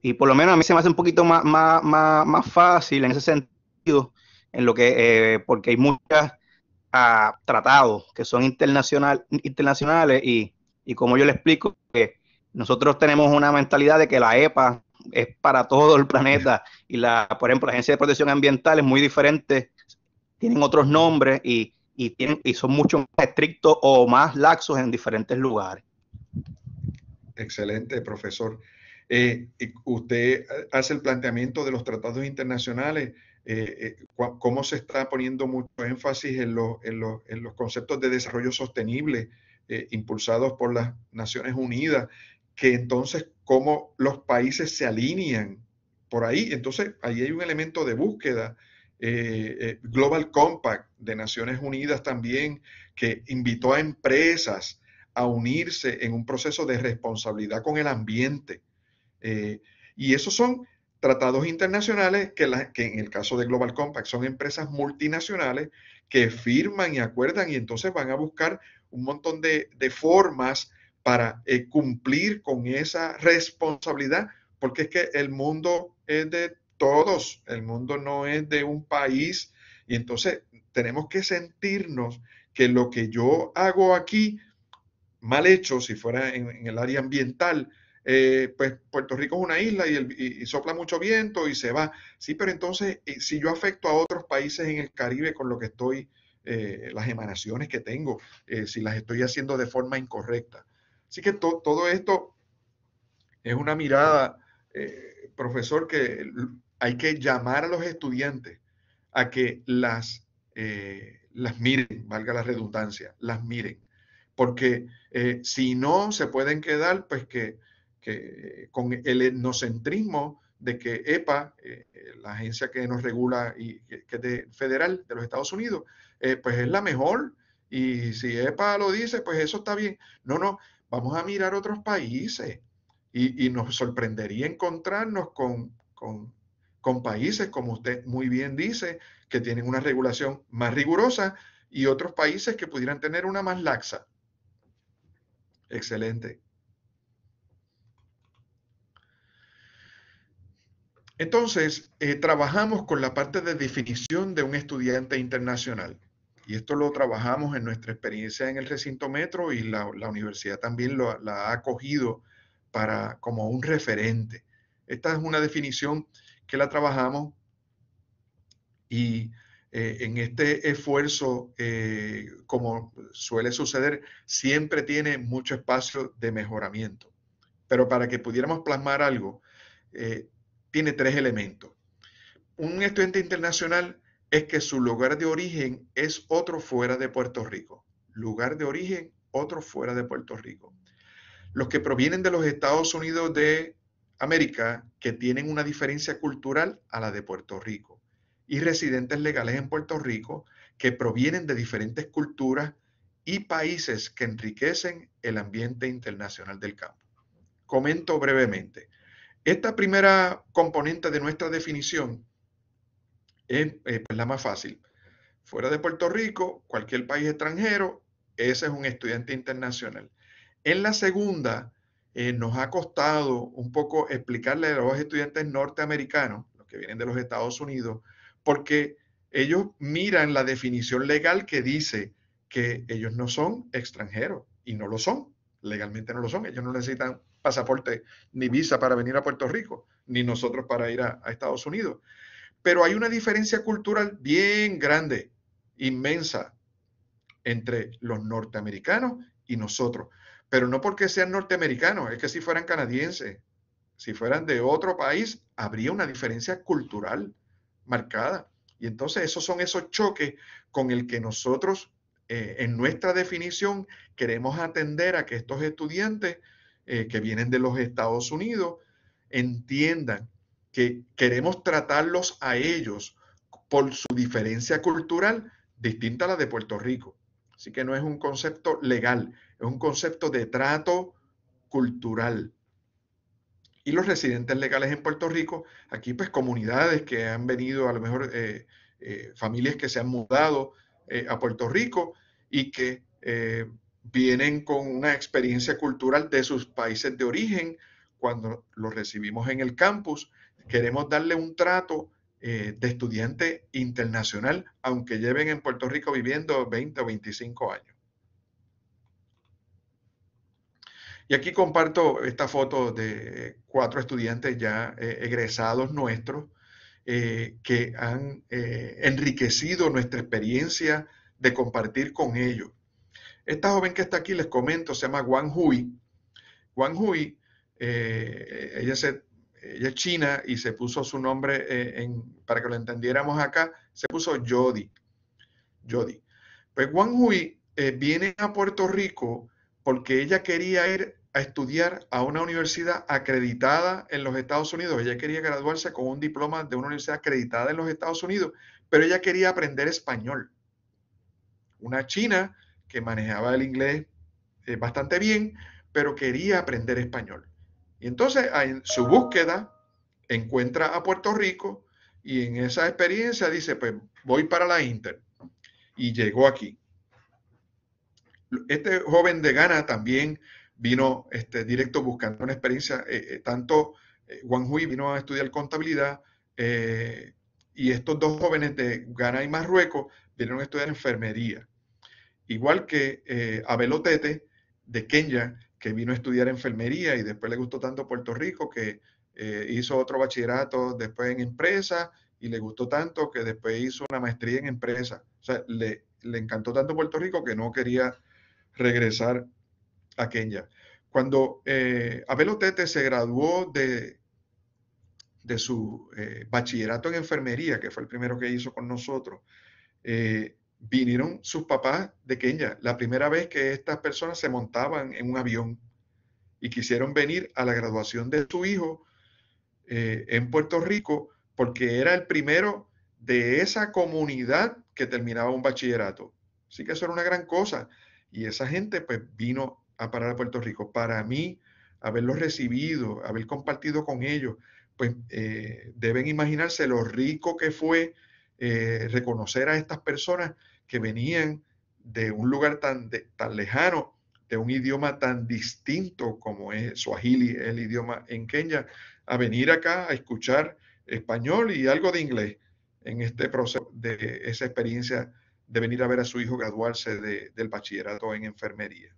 y por lo menos a mí se me hace un poquito más, más, fácil en ese sentido, en lo que, eh, porque hay muchos ah, tratados que son internacional, internacionales y, y como yo le explico, que nosotros tenemos una mentalidad de que la EPA es para todo el planeta y la, por ejemplo, la Agencia de Protección Ambiental es muy diferente, tienen otros nombres y, tienen, y son mucho más estrictos o más laxos en diferentes lugares. Excelente, profesor. Eh, usted hace el planteamiento de los tratados internacionales, eh, eh, cómo se está poniendo mucho énfasis en, en en los conceptos de desarrollo sostenible impulsados por las Naciones Unidas que entonces cómo los países se alinean por ahí. Entonces, ahí hay un elemento de búsqueda. Eh, eh, Global Compact de Naciones Unidas también, que invitó a empresas a unirse en un proceso de responsabilidad con el ambiente. Eh, y esos son tratados internacionales que, que, en el caso de Global Compact son empresas multinacionales que firman y acuerdan y entonces van a buscar un montón de formas para eh, cumplir con esa responsabilidad, porque es que el mundo es de todos, el mundo no es de un país, y entonces tenemos que sentirnos que lo que yo hago aquí, mal hecho, si fuera en, el área ambiental, eh, pues Puerto Rico es una isla y, sopla mucho viento y se va. Sí, pero entonces, eh, si yo afecto a otros países en el Caribe con lo que estoy, las emanaciones que tengo, si las estoy haciendo de forma incorrecta. Así que todo esto es una mirada, eh, profesor, que hay que llamar a los estudiantes a que las, eh, las miren, valga la redundancia, las miren. Porque eh, si no se pueden quedar, pues que, con el etnocentrismo de que EPA, la agencia que nos regula y que, es federal de los Estados Unidos, pues es la mejor. Y si EPA lo dice, pues eso está bien. No, no, vamos a mirar otros países y, nos sorprendería encontrarnos con, países, como usted muy bien dice, que tienen una regulación más rigurosa y otros países que pudieran tener una más laxa. Excelente. Entonces, eh, trabajamos con la parte de definición de un estudiante internacional. Y esto lo trabajamos en nuestra experiencia en el recinto metro y la, universidad también la ha acogido para, como un referente. Esta es una definición que la trabajamos y eh, en este esfuerzo, eh, como suele suceder, siempre tiene mucho espacio de mejoramiento. Pero para que pudiéramos plasmar algo, eh, tiene tres elementos. Un estudiante internacional es que su lugar de origen es otro fuera de Puerto Rico. Lugar de origen, otro fuera de Puerto Rico. Los que provienen de los Estados Unidos de América, que tienen una diferencia cultural a la de Puerto Rico. Y residentes legales en Puerto Rico, que provienen de diferentes culturas y países que enriquecen el ambiente internacional del campo. Comento brevemente. Esta primera componente de nuestra definición es eh, pues, la más fácil. Fuera de Puerto Rico, cualquier país extranjero, ese es un estudiante internacional. En la segunda, eh, nos ha costado un poco explicarle a los estudiantes norteamericanos, los que vienen de los Estados Unidos, porque ellos miran la definición legal que dice que ellos no son extranjeros y no lo son, legalmente no lo son, ellos no necesitan pasaporte ni visa para venir a Puerto Rico, ni nosotros para ir a Estados Unidos. Pero hay una diferencia cultural bien grande, inmensa, entre los norteamericanos y nosotros. Pero no porque sean norteamericanos, es que si fueran canadienses, si fueran de otro país, habría una diferencia cultural marcada. Y entonces esos son esos choques con el que nosotros, eh, en nuestra definición, queremos atender a que estos estudiantes eh, que vienen de los Estados Unidos entiendan que queremos tratarlos a ellos por su diferencia cultural distinta a la de Puerto Rico. Así que no es un concepto legal, es un concepto de trato cultural. Y los residentes legales en Puerto Rico, aquí pues comunidades que han venido, a lo mejor eh, eh, familias que se han mudado eh, a Puerto Rico y que vienen con una experiencia cultural de sus países de origen cuando los recibimos en el campus queremos darle un trato eh, de estudiante internacional, aunque lleven en Puerto Rico viviendo 20 o 25 años. Y aquí comparto esta foto de cuatro estudiantes ya eh, egresados nuestros eh, que han enriquecido nuestra experiencia de compartir con ellos. Esta joven que está aquí, les comento, se llama Juan Hui. Juan Hui, ella se ella es china y se puso su nombre, eh, en, para que lo entendiéramos acá, se puso Jody Jody Pues Wang Hui eh, viene a Puerto Rico porque ella quería ir a estudiar a una universidad acreditada en los Estados Unidos. Ella quería graduarse con un diploma de una universidad acreditada en los Estados Unidos, pero ella quería aprender español. Una china que manejaba el inglés eh, bastante bien, pero quería aprender español. Y entonces ah, en su búsqueda encuentra a Puerto Rico y en esa experiencia dice, pues voy para la Inter. Y llegó aquí. Este joven de Ghana también vino este, directo buscando una experiencia, eh, eh, tanto eh, Juan Hui vino a estudiar contabilidad y estos dos jóvenes de Ghana y Marruecos vinieron a estudiar enfermería. Igual que Abelotete de Kenia que vino a estudiar enfermería y después le gustó tanto Puerto Rico que eh, hizo otro bachillerato después en empresa y le gustó tanto que después hizo una maestría en empresa. O sea, le, le encantó tanto Puerto Rico que no quería regresar a Kenia. Cuando eh, Abel se graduó de, de su eh, bachillerato en enfermería, que fue el primero que hizo con nosotros, eh, vinieron sus papás de Kenia, la primera vez que estas personas se montaban en un avión y quisieron venir a la graduación de su hijo eh, en Puerto Rico porque era el primero de esa comunidad que terminaba un bachillerato. Así que eso era una gran cosa. Y esa gente pues vino a parar a Puerto Rico. Para mí, haberlos recibido, haber compartido con ellos, pues eh, deben imaginarse lo rico que fue eh, reconocer a estas personas que venían de un lugar tan, tan lejano, de un idioma tan distinto como es Swahili, el idioma en Kenia, a venir acá a escuchar español y algo de inglés en este proceso de esa experiencia de venir a ver a su hijo graduarse del bachillerato en enfermería.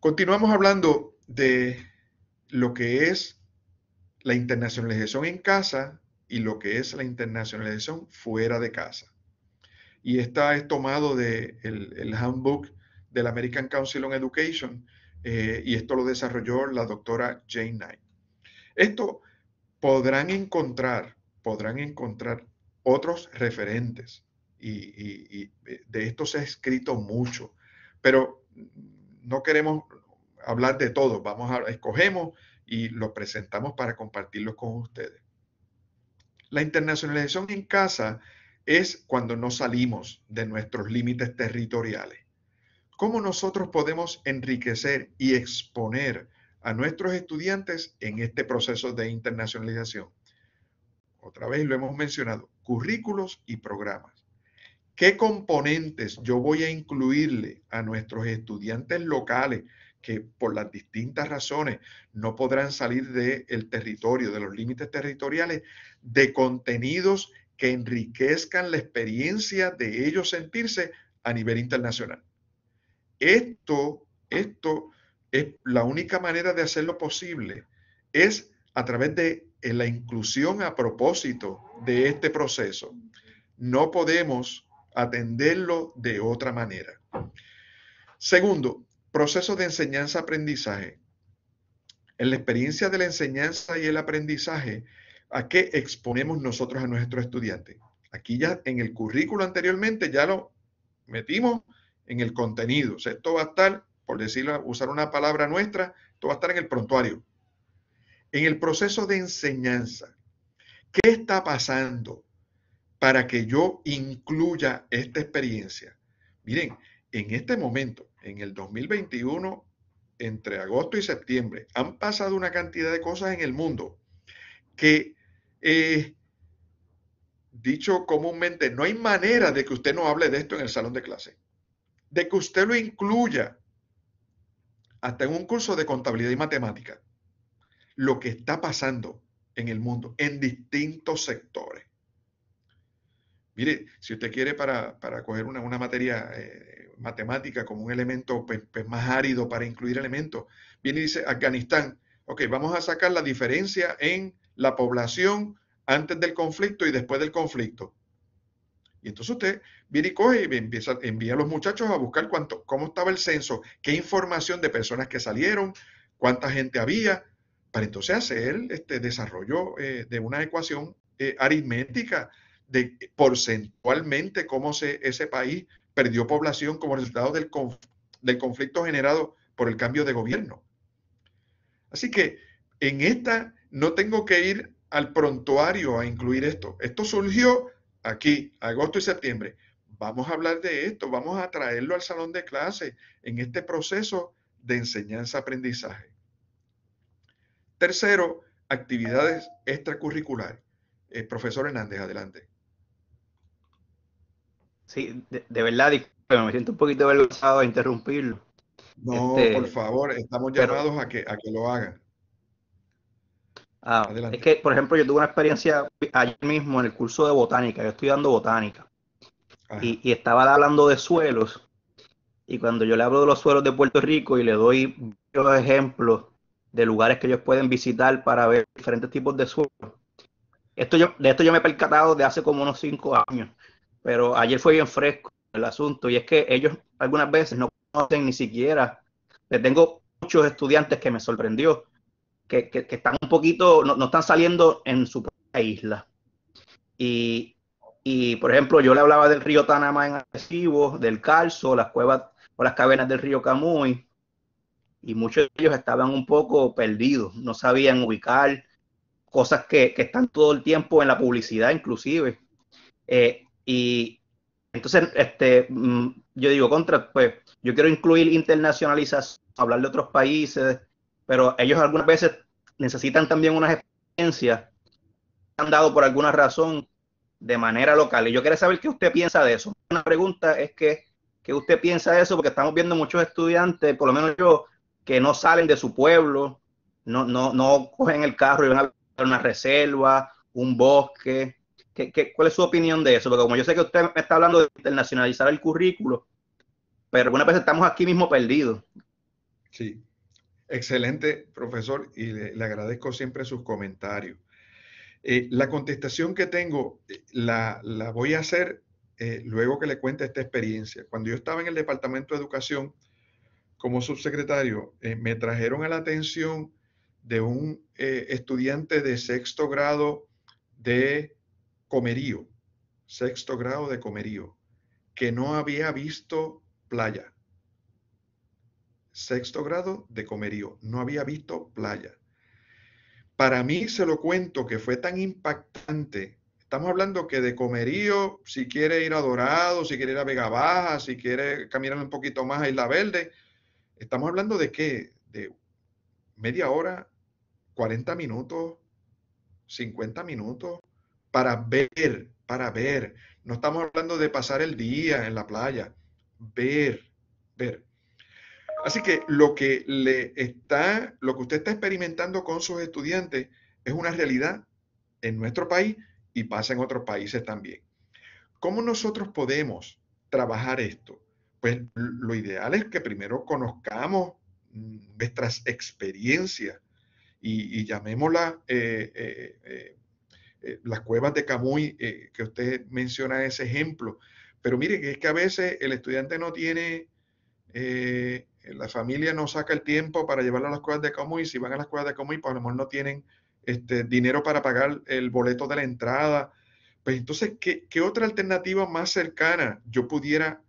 Continuamos hablando de lo que es la internacionalización en casa y lo que es la internacionalización fuera de casa. Y esta es tomado del de el, handbook del American Council on Education eh, y esto lo desarrolló la doctora Jane Knight. Esto podrán encontrar, podrán encontrar otros referentes y, y eh, de esto se ha escrito mucho, pero no queremos hablar de todo, vamos a escogemos y lo presentamos para compartirlos con ustedes. La internacionalización en casa es cuando no salimos de nuestros límites territoriales. ¿Cómo nosotros podemos enriquecer y exponer a nuestros estudiantes en este proceso de internacionalización? Otra vez lo hemos mencionado, currículos y programas. ¿Qué componentes yo voy a incluirle a nuestros estudiantes locales que por las distintas razones no podrán salir del territorio, de los límites territoriales, de contenidos que enriquezcan la experiencia de ellos sentirse a nivel internacional. Esto, esto es la única manera de hacerlo posible, es a través de la inclusión a propósito de este proceso. No podemos atenderlo de otra manera. Segundo, Proceso de enseñanza-aprendizaje. En la experiencia de la enseñanza y el aprendizaje, ¿a qué exponemos nosotros a nuestro estudiante? Aquí ya en el currículo anteriormente ya lo metimos en el contenido. O sea, esto va a estar, por decirlo, usar una palabra nuestra, esto va a estar en el prontuario. En el proceso de enseñanza, ¿qué está pasando para que yo incluya esta experiencia? Miren, en este momento, en el 2021, entre agosto y septiembre, han pasado una cantidad de cosas en el mundo que, eh, dicho comúnmente, no hay manera de que usted no hable de esto en el salón de clase, de que usted lo incluya hasta en un curso de contabilidad y matemática, lo que está pasando en el mundo, en distintos sectores. Mire, si usted quiere para, coger una, materia eh, matemática como un elemento pues, pues, más árido para incluir elementos. Viene y dice Afganistán, ok, vamos a sacar la diferencia en la población antes del conflicto y después del conflicto. Y entonces usted viene y coge y empieza, envía a los muchachos a buscar cuánto, cómo estaba el censo, qué información de personas que salieron, cuánta gente había, para entonces hacer este desarrollo eh, de una ecuación eh, aritmética de eh, porcentualmente cómo se, ese país perdió población como resultado del, conflicto generado por el cambio de gobierno. Así que en esta no tengo que ir al prontuario a incluir esto. Esto surgió aquí, agosto y septiembre. Vamos a hablar de esto, vamos a traerlo al salón de clase en este proceso de enseñanza-aprendizaje. Tercero, actividades extracurriculares. Eh, profesor Hernández, adelante. Sí, de, verdad, me siento un poquito avergonzado de interrumpirlo. No, este, por favor, estamos llamados a, que, a que lo hagan. Ah, es que, por ejemplo, yo tuve una experiencia ayer mismo en el curso de botánica, yo estoy dando botánica, y, estaba hablando de suelos, y cuando yo le hablo de los suelos de Puerto Rico y le doy varios ejemplos de lugares que ellos pueden visitar para ver diferentes tipos de suelos, esto yo, de esto yo me he percatado de hace como unos cinco años, pero ayer fue bien fresco el asunto y es que ellos algunas veces no conocen ni siquiera, les tengo muchos estudiantes que me sorprendió, que, que, están un poquito, no, están saliendo en su propia isla. Y, por ejemplo, yo le hablaba del río Tanama en Arecibo, del Calzo, las cuevas o las cavernas del río Camuy, y muchos de ellos estaban un poco perdidos, no sabían ubicar cosas que, que están todo el tiempo en la publicidad inclusive. Eh, y entonces, este, mm, yo digo, contra, pues yo quiero incluir internacionalización, hablar de otros países, pero ellos algunas veces necesitan también unas experiencias que han dado por alguna razón de manera local. Y yo quería saber qué usted piensa de eso. Una pregunta es que, usted piensa de eso, porque estamos viendo muchos estudiantes, por lo menos yo, que no salen de su pueblo, no, no, no cogen el carro y van a una reserva, un bosque, cuál es su opinión de eso? Porque como yo sé que usted me está hablando de internacionalizar el currículo, pero bueno, veces estamos aquí mismo perdidos. Sí, excelente, profesor, y le, agradezco siempre sus comentarios. Eh, la contestación que tengo eh, la, voy a hacer eh, luego que le cuente esta experiencia. Cuando yo estaba en el Departamento de Educación como subsecretario, me trajeron a la atención de un estudiante de sexto grado de comerío, sexto grado de comerío, que no había visto playa. Sexto grado de comerío, no había visto playa. Para mí se lo cuento que fue tan impactante. Estamos hablando que de comerío, si quiere ir a Dorado, si quiere ir a Vega Baja, si quiere caminar un poquito más a Isla Verde, estamos hablando de qué? De media hora, 40 minutos, 50 minutos para ver, para ver. No estamos hablando de pasar el día en la playa, ver, ver. Así que lo que le está, lo que usted está experimentando con sus estudiantes es una realidad en nuestro país y pasa en otros países también. ¿Cómo nosotros podemos trabajar esto? Pues lo ideal es que primero conozcamos nuestras experiencias y, llamémoslas llamémosla eh, eh, eh, eh, las cuevas de Camuy, eh, que usted menciona ese ejemplo. Pero mire, que es que a veces el estudiante no tiene, eh, la familia no saca el tiempo para llevarlo a las cuevas de Camuy, si van a las cuevas de Camuy, pues a lo mejor no tienen este, dinero para pagar el boleto de la entrada. Pues entonces, ¿qué, otra alternativa más cercana yo pudiera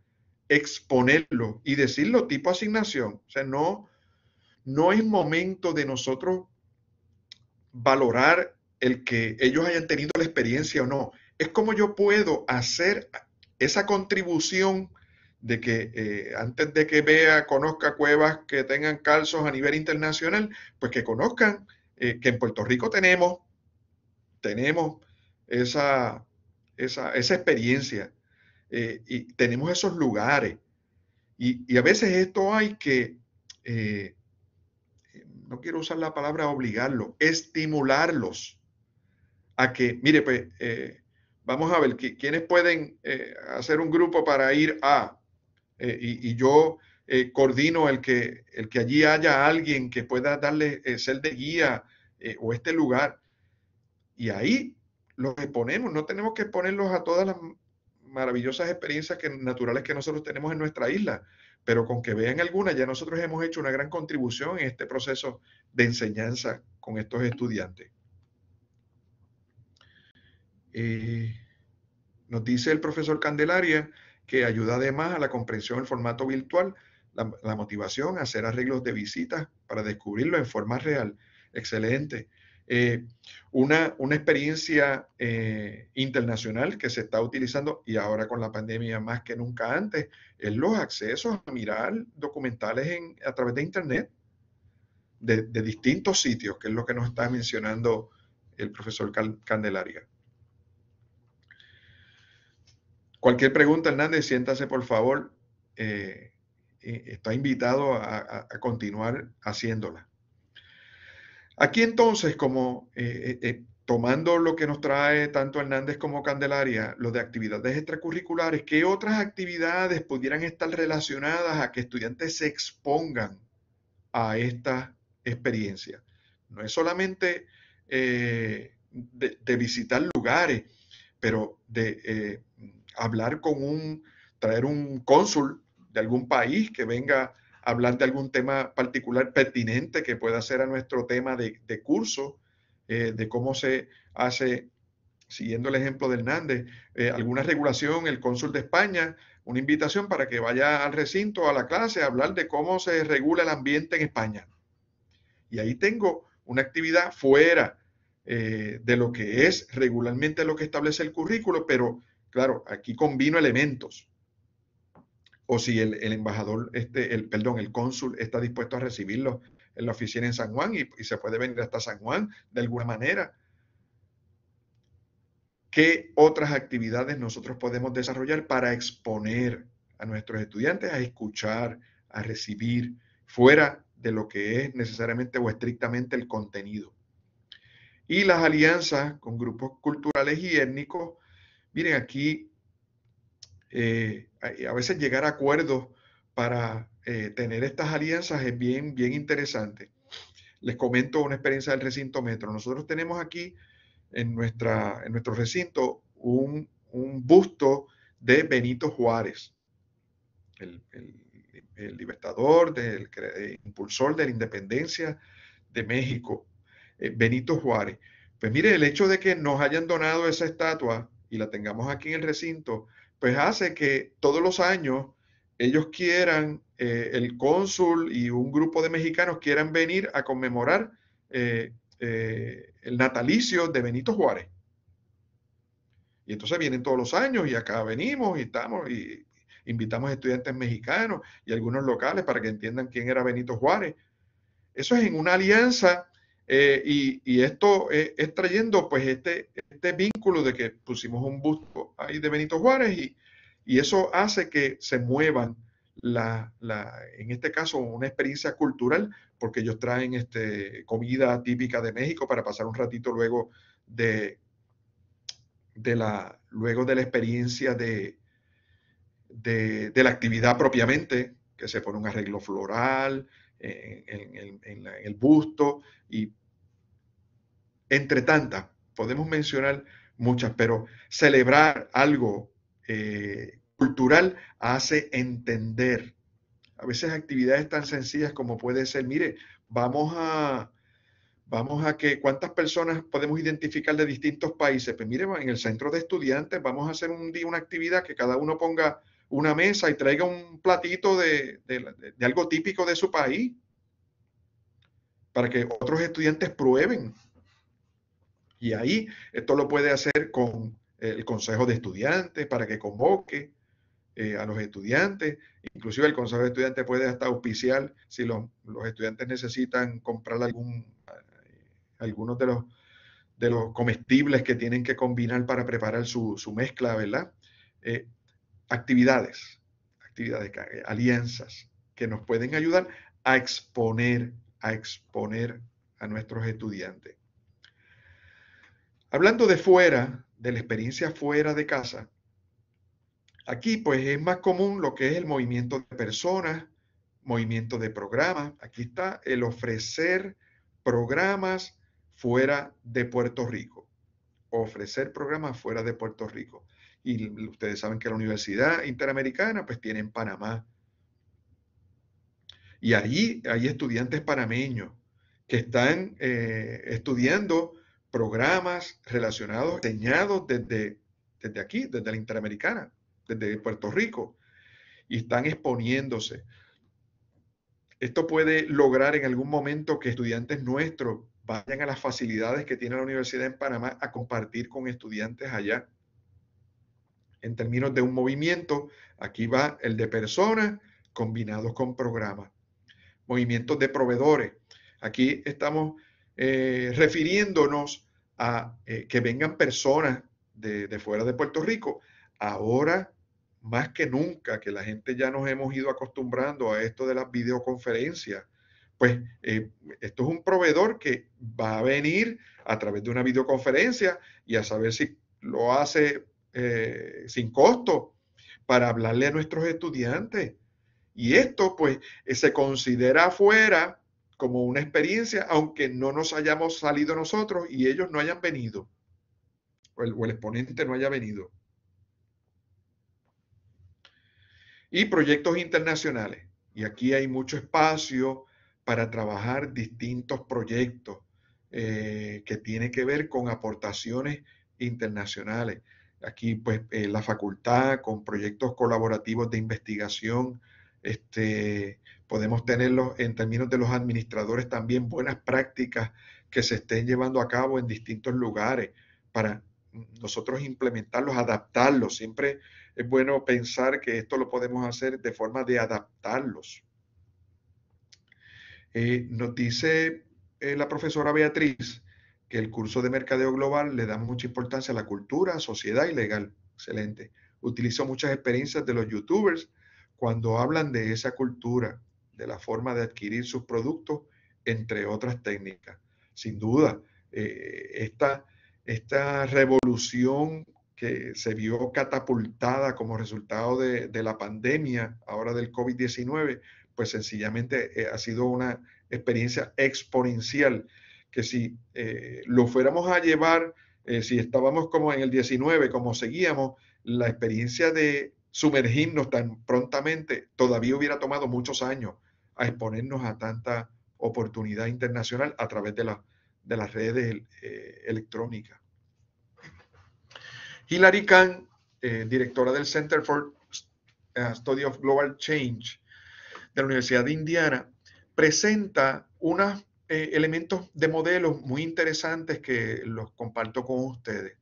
exponerlo y decirlo tipo asignación? O sea, no, no es momento de nosotros valorar el que ellos hayan tenido la experiencia o no, es como yo puedo hacer esa contribución de que eh, antes de que vea, conozca cuevas que tengan calzos a nivel internacional, pues que conozcan eh, que en Puerto Rico tenemos, tenemos esa, esa, experiencia eh, y tenemos esos lugares. Y, y, a veces esto hay que, no quiero usar la palabra obligarlo, estimularlos a que, mire, pues eh, vamos a ver quiénes pueden eh, hacer un grupo para ir a, eh, y, yo coordino el que, el que allí haya alguien que pueda darle ser de guía o este lugar. Y ahí los exponemos, no tenemos que exponerlos a todas las maravillosas experiencias que, naturales que nosotros tenemos en nuestra isla, pero con que vean alguna, ya nosotros hemos hecho una gran contribución en este proceso de enseñanza con estos estudiantes. Eh, nos dice el profesor Candelaria que ayuda además a la comprensión del formato virtual, la, motivación a hacer arreglos de visitas para descubrirlo en forma real. Excelente. Eh, una, experiencia eh, internacional que se está utilizando y ahora con la pandemia más que nunca antes es los accesos a mirar documentales a través de Internet de, distintos sitios, que es lo que nos está mencionando el profesor Candelaria. Cualquier pregunta, Hernández, siéntase por favor. Eh, eh, está invitado a, continuar haciéndola. Aquí entonces, como eh, tomando lo que nos trae tanto Hernández como Candelaria, lo de actividades extracurriculares, ¿qué otras actividades pudieran estar relacionadas a que estudiantes se expongan a esta experiencia? No es solamente de, de, visitar lugares, pero de hablar con un, traer un cónsul de algún país que venga a hablar de algún tema particular pertinente que pueda ser a nuestro tema de, curso, eh, de cómo se hace, siguiendo el ejemplo de Hernández, eh, alguna regulación, el cónsul de España, una invitación para que vaya al recinto, a la clase, a hablar de cómo se regula el ambiente en España. Y ahí tengo una actividad fuera eh, de lo que es regularmente lo que establece el currículo, pero Claro, aquí combino elementos. O si el, embajador, este, el, perdón, el cónsul está dispuesto a recibirlo en la oficina en San Juan y, y se puede venir hasta San Juan de alguna manera. ¿Qué otras actividades nosotros podemos desarrollar para exponer a nuestros estudiantes a escuchar, a recibir, fuera de lo que es necesariamente o estrictamente el contenido? Y las alianzas con grupos culturales y étnicos Miren, aquí eh, a veces llegar a acuerdos para eh, tener estas alianzas es bien, bien interesante. Les comento una experiencia del recinto metro. Nosotros tenemos aquí en, nuestra, en nuestro recinto un, busto de Benito Juárez, el, libertador, del, el impulsor de la independencia de México, eh, Benito Juárez. Pues mire, el hecho de que nos hayan donado esa estatua y la tengamos aquí en el recinto, pues hace que todos los años ellos quieran, eh, el cónsul y un grupo de mexicanos quieran venir a conmemorar eh, eh, el natalicio de Benito Juárez. Y entonces vienen todos los años y acá venimos y estamos y invitamos estudiantes mexicanos y algunos locales para que entiendan quién era Benito Juárez. Eso es en una alianza eh, y, esto es, trayendo pues este, este, vínculo de que pusimos un busto ahí de Benito Juárez y, eso hace que se muevan, en este caso, una experiencia cultural, porque ellos traen este, comida típica de México para pasar un ratito luego de, la, luego de la experiencia de, de la actividad propiamente, que se pone un arreglo floral, en, el busto y entre tantas, podemos mencionar muchas, pero celebrar algo eh, cultural hace entender. A veces actividades tan sencillas como puede ser, mire, vamos a, vamos a que cuántas personas podemos identificar de distintos países. Pues mire, en el centro de estudiantes vamos a hacer un día una actividad que cada uno ponga una mesa y traiga un platito de, algo típico de su país para que otros estudiantes prueben. Y ahí esto lo puede hacer con el Consejo de Estudiantes para que convoque eh, a los estudiantes. Inclusive el Consejo de Estudiantes puede hasta auspiciar si los, estudiantes necesitan comprar algún, eh, algunos de los, de los comestibles que tienen que combinar para preparar su, mezcla, ¿verdad? Eh, actividades, actividades, eh, alianzas que nos pueden ayudar a exponer, a exponer a nuestros estudiantes. Hablando de fuera, de la experiencia fuera de casa, aquí pues es más común lo que es el movimiento de personas, movimiento de programas. Aquí está el ofrecer programas fuera de Puerto Rico. Ofrecer programas fuera de Puerto Rico. Y ustedes saben que la Universidad Interamericana pues tiene en Panamá. Y allí hay estudiantes panameños que están eh, estudiando programas relacionados, diseñados desde, desde aquí, desde la Interamericana, desde Puerto Rico, y están exponiéndose. Esto puede lograr en algún momento que estudiantes nuestros vayan a las facilidades que tiene la universidad en Panamá a compartir con estudiantes allá en términos de un movimiento. Aquí va el de personas combinados con programas. Movimientos de proveedores. Aquí estamos eh, refiriéndonos a eh, que vengan personas de, fuera de Puerto Rico. Ahora más que nunca, que la gente ya nos hemos ido acostumbrando a esto de las videoconferencias, pues eh, esto es un proveedor que va a venir a través de una videoconferencia y a saber si lo hace eh, sin costo para hablarle a nuestros estudiantes. Y esto pues eh, se considera afuera como una experiencia, aunque no nos hayamos salido nosotros y ellos no hayan venido, o el, exponente no haya venido. Y proyectos internacionales. Y aquí hay mucho espacio para trabajar distintos proyectos eh, que tienen que ver con aportaciones internacionales. Aquí, pues, eh, la facultad con proyectos colaborativos de investigación, este, podemos tenerlos en términos de los administradores también buenas prácticas que se estén llevando a cabo en distintos lugares para nosotros implementarlos, adaptarlos. Siempre es bueno pensar que esto lo podemos hacer de forma de adaptarlos. Eh, nos dice eh, la profesora Beatriz que el curso de mercadeo global le da mucha importancia a la cultura, sociedad y legal. Excelente. Utilizo muchas experiencias de los youtubers cuando hablan de esa cultura, de la forma de adquirir sus productos, entre otras técnicas. Sin duda, eh, esta, revolución que se vio catapultada como resultado de, de la pandemia, ahora del COVID-19, pues sencillamente eh, ha sido una experiencia exponencial que si eh, lo fuéramos a llevar, eh, si estábamos como en el 19, como seguíamos, la experiencia de sumergirnos tan prontamente todavía hubiera tomado muchos años a exponernos a tanta oportunidad internacional a través de, las redes eh, electrónicas. Hilary Kahn, directora del Center for uh, Study of Global Change de la Universidad de Indiana, presenta unas eh, elementos de modelos muy interesantes que los comparto con ustedes.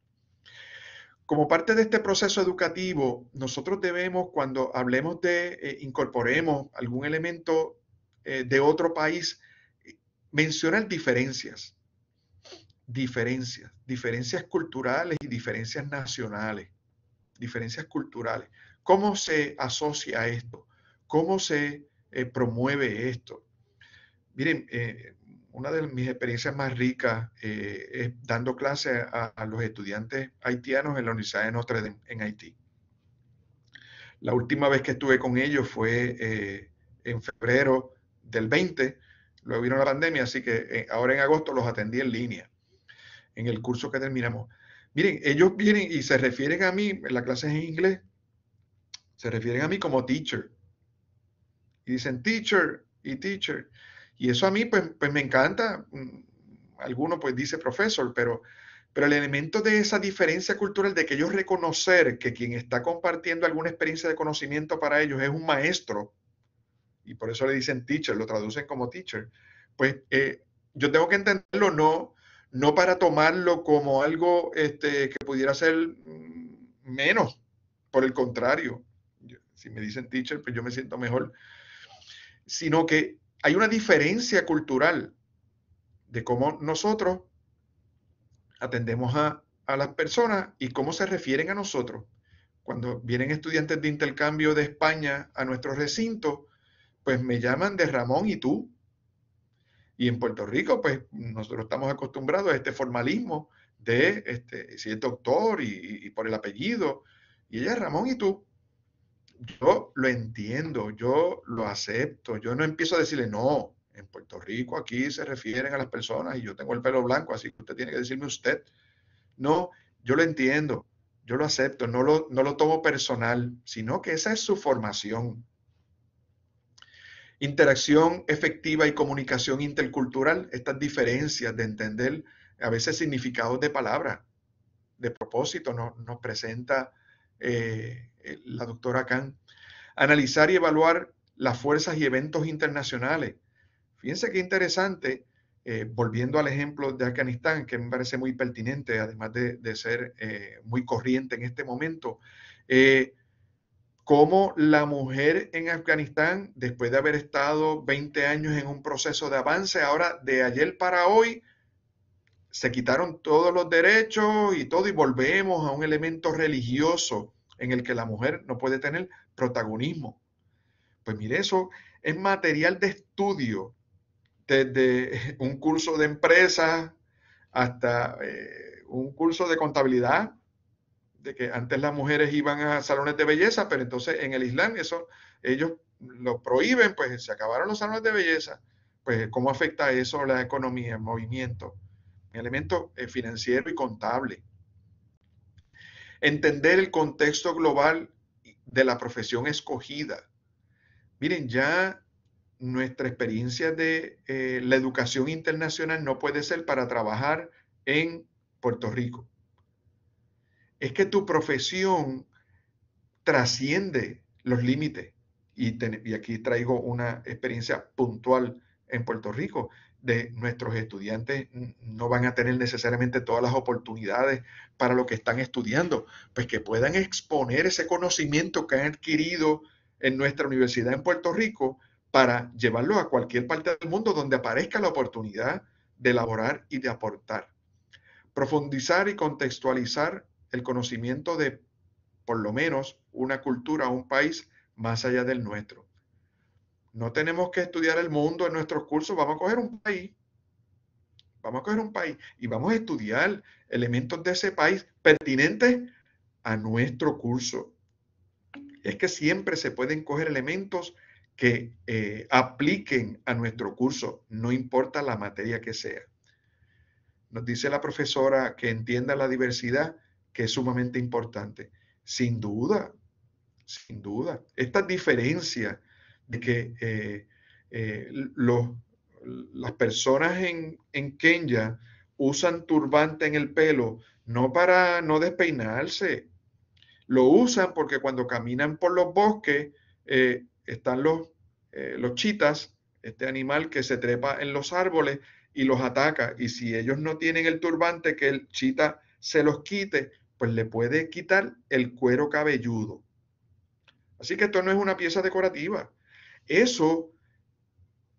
Como parte de este proceso educativo, nosotros debemos, cuando hablemos de, eh, incorporemos algún elemento eh, de otro país, mencionar diferencias, diferencias, diferencias culturales y diferencias nacionales, diferencias culturales. ¿Cómo se asocia esto? ¿Cómo se promueve esto? Miren, una de mis experiencias más ricas eh, es dando clases a, los estudiantes haitianos en la Universidad de Notre Dame en Haití. La última vez que estuve con ellos fue eh, en febrero del 20, luego vino la pandemia, así que eh, ahora en agosto los atendí en línea, en el curso que terminamos. Miren, ellos vienen y se refieren a mí, la clase es en inglés, se refieren a mí como teacher. Y dicen teacher y teacher. Y eso a mí pues, pues me encanta. Mm, alguno pues dice profesor, pero, pero el elemento de esa diferencia cultural, de que ellos reconocer que quien está compartiendo alguna experiencia de conocimiento para ellos es un maestro, y por eso le dicen teacher, lo traducen como teacher, pues eh, yo tengo que entenderlo no, no para tomarlo como algo este, que pudiera ser mm, menos, por el contrario, si me dicen teacher, pues yo me siento mejor, sino que hay una diferencia cultural de cómo nosotros atendemos a, las personas y cómo se refieren a nosotros. Cuando vienen estudiantes de intercambio de España a nuestro recinto, pues me llaman de Ramón y tú. Y en Puerto Rico, pues nosotros estamos acostumbrados a este formalismo de este, si es doctor y, y por el apellido. Y ella es Ramón y tú yo lo entiendo, yo lo acepto, yo no empiezo a decirle no. En Puerto Rico aquí se refieren a las personas y yo tengo el pelo blanco, así que usted tiene que decirme usted. No, yo lo entiendo, yo lo acepto, no lo, no lo tomo personal, sino que esa es su formación. Interacción efectiva y comunicación intercultural, estas diferencias de entender a veces significados de palabra, de propósito, no, nos presenta eh, eh, la doctora Khan. Analizar y evaluar las fuerzas y eventos internacionales. Fíjense qué interesante, eh, volviendo al ejemplo de Afganistán, que me parece muy pertinente, además de, ser muy corriente en este momento, eh, cómo la mujer en Afganistán, después de haber estado 20 años en un proceso de avance, ahora de ayer para hoy, se quitaron todos los derechos y todo y volvemos a un elemento religioso en el que la mujer no puede tener protagonismo. Pues mire, eso es material de estudio, desde <laughs> un curso de empresa hasta eh, un curso de contabilidad, de que antes las mujeres iban a salones de belleza, pero entonces en el Islam eso ellos lo prohíben, pues se acabaron los salones de belleza. Pues cómo afecta eso la economía, el movimiento, el elemento eh, financiero y contable entender el contexto global de la profesión escogida. Miren, ya nuestra experiencia de eh, la educación internacional no puede ser para trabajar en Puerto Rico. Es que tu profesión trasciende los límites. y aquí traigo una experiencia puntual en Puerto Rico de nuestros estudiantes no van a tener necesariamente todas las oportunidades para lo que están estudiando, pues que puedan exponer ese conocimiento que han adquirido en nuestra universidad en Puerto Rico para llevarlo a cualquier parte del mundo donde aparezca la oportunidad de elaborar y de aportar. Profundizar y contextualizar el conocimiento de por lo menos una cultura, un país más allá del nuestro. No tenemos que estudiar el mundo en nuestros cursos, vamos a coger un país. Vamos a coger un país y vamos a estudiar elementos de ese país pertinentes a nuestro curso. Es que siempre se pueden coger elementos que eh, apliquen a nuestro curso, no importa la materia que sea. Nos dice la profesora que entienda la diversidad, que es sumamente importante. Sin duda, sin duda, estas diferencias de que eh, eh, las personas en, en, Kenya usan turbante en el pelo no para no despeinarse, lo usan porque cuando caminan por los bosques eh, están los, los chitas, este animal que se trepa en los árboles y los ataca. Y si ellos no tienen el turbante, que el chita se los quite, pues le puede quitar el cuero cabelludo. Así que esto no es una pieza decorativa. Eso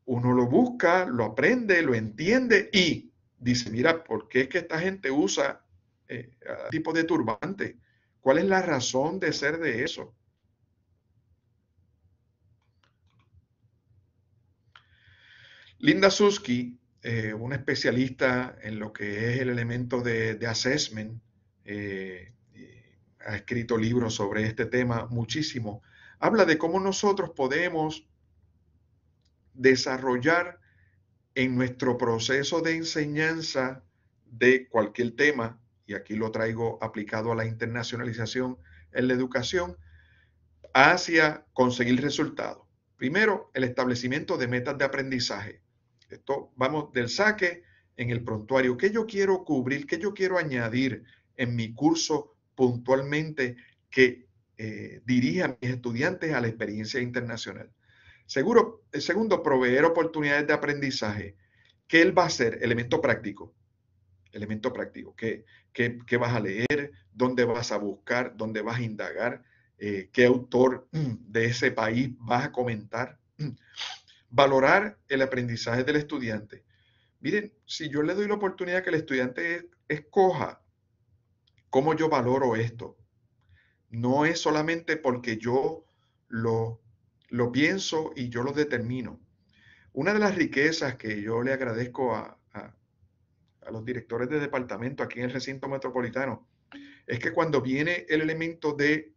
uno lo busca, lo aprende, lo entiende y dice, mira, ¿por qué es que esta gente usa eh, tipo de turbante? ¿Cuál es la razón de ser de eso? Linda Suski, eh, una especialista en lo que es el elemento de, assessment, eh, ha escrito libros sobre este tema muchísimo, habla de cómo nosotros podemos desarrollar en nuestro proceso de enseñanza de cualquier tema, y aquí lo traigo aplicado a la internacionalización en la educación, hacia conseguir resultados. Primero, el establecimiento de metas de aprendizaje. Esto vamos del saque en el prontuario. ¿Qué yo quiero cubrir? ¿Qué yo quiero añadir en mi curso puntualmente que eh, dirija a mis estudiantes a la experiencia internacional? Seguro, el segundo, proveer oportunidades de aprendizaje. ¿Qué él va a hacer? Elemento práctico. Elemento práctico. ¿Qué, vas a leer? ¿Dónde vas a buscar? ¿Dónde vas a indagar? Eh, ¿Qué autor <clears throat> de ese país vas a comentar? <clears throat> Valorar el aprendizaje del estudiante. Miren, si yo le doy la oportunidad que el estudiante escoja cómo yo valoro esto, no es solamente porque yo lo lo pienso y yo lo determino. Una de las riquezas que yo le agradezco a, los directores de departamento aquí en el recinto metropolitano es que cuando viene el elemento de,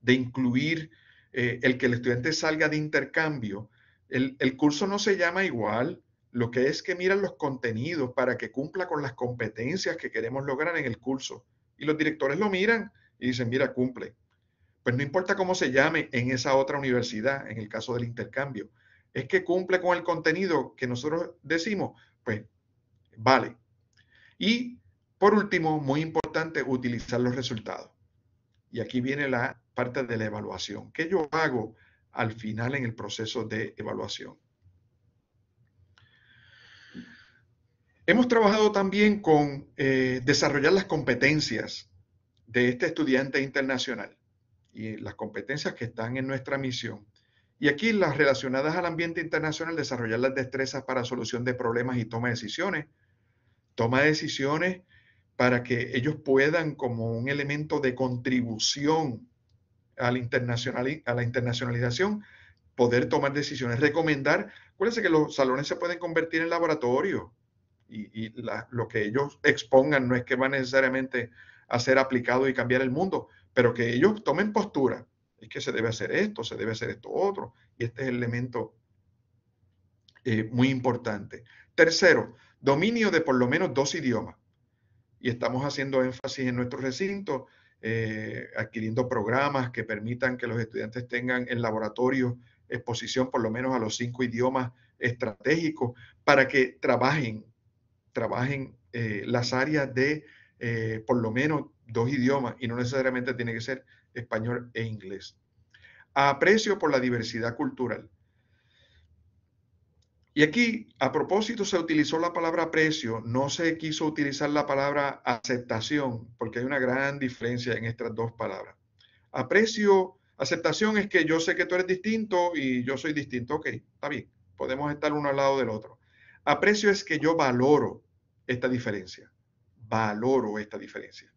de incluir eh, el que el estudiante salga de intercambio, el, el, curso no se llama igual, lo que es que miran los contenidos para que cumpla con las competencias que queremos lograr en el curso. Y los directores lo miran y dicen, mira, cumple pues no importa cómo se llame en esa otra universidad, en el caso del intercambio, es que cumple con el contenido que nosotros decimos, pues vale. Y por último, muy importante, utilizar los resultados. Y aquí viene la parte de la evaluación. ¿Qué yo hago al final en el proceso de evaluación? Hemos trabajado también con eh, desarrollar las competencias de este estudiante internacional y las competencias que están en nuestra misión. Y aquí las relacionadas al ambiente internacional, desarrollar las destrezas para solución de problemas y toma de decisiones. Toma de decisiones para que ellos puedan, como un elemento de contribución a la, a la internacionalización, poder tomar decisiones. Recomendar, acuérdense que los salones se pueden convertir en laboratorio y, lo que ellos expongan no es que va necesariamente a ser aplicado y cambiar el mundo, pero que ellos tomen postura. Es que se debe hacer esto, se debe hacer esto otro, y este es el elemento eh, muy importante. Tercero, dominio de por lo menos dos idiomas. Y estamos haciendo énfasis en nuestro recinto, eh, adquiriendo programas que permitan que los estudiantes tengan en laboratorio exposición por lo menos a los cinco idiomas estratégicos para que trabajen, trabajen eh, las áreas de por lo menos dos idiomas y no necesariamente tiene que ser español e inglés. Aprecio por la diversidad cultural. Y aquí, a propósito, se utilizó la palabra aprecio, no se quiso utilizar la palabra aceptación, porque hay una gran diferencia en estas dos palabras. Aprecio, aceptación es que yo sé que tú eres distinto y yo soy distinto. Ok, está bien, podemos estar uno al lado del otro. Aprecio es que yo valoro esta diferencia, valoro esta diferencia.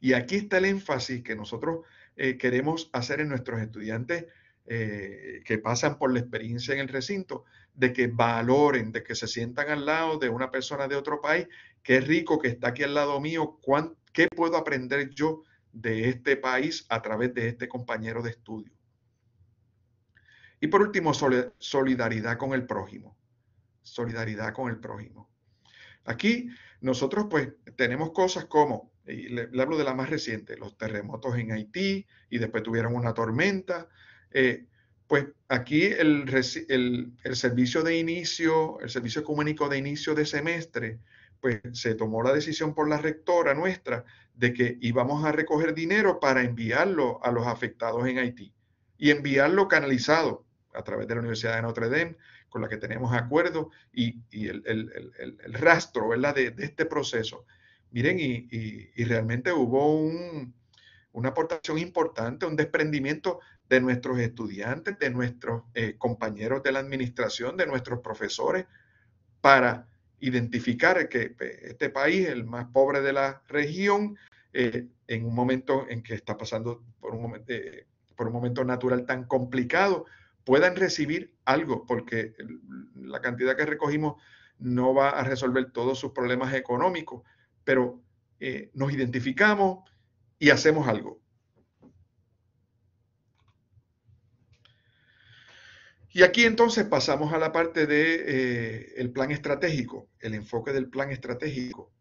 Y aquí está el énfasis que nosotros eh, queremos hacer en nuestros estudiantes eh, que pasan por la experiencia en el recinto, de que valoren, de que se sientan al lado de una persona de otro país, qué rico que está aquí al lado mío, qué puedo aprender yo de este país a través de este compañero de estudio. Y por último, solidaridad con el prójimo. Solidaridad con el prójimo. Aquí nosotros pues tenemos cosas como le, hablo de la más reciente, los terremotos en Haití y después tuvieron una tormenta. Eh, pues aquí el, servicio de inicio, el servicio comunico de inicio de semestre, pues se tomó la decisión por la rectora nuestra de que íbamos a recoger dinero para enviarlo a los afectados en Haití y enviarlo canalizado a través de la Universidad de Notre Dame, con la que tenemos acuerdo y, el, rastro De, de este proceso. Miren, y, realmente hubo una aportación importante, un desprendimiento de nuestros estudiantes, de nuestros eh, compañeros de la administración, de nuestros profesores, para identificar que pues, este país, el más pobre de la región, eh, en un momento en que está pasando por eh, por un momento natural tan complicado, puedan recibir algo, porque la cantidad que recogimos no va a resolver todos sus problemas económicos, pero eh, nos identificamos y hacemos algo. Y aquí entonces pasamos a la parte del de, eh, plan estratégico, el enfoque del plan estratégico.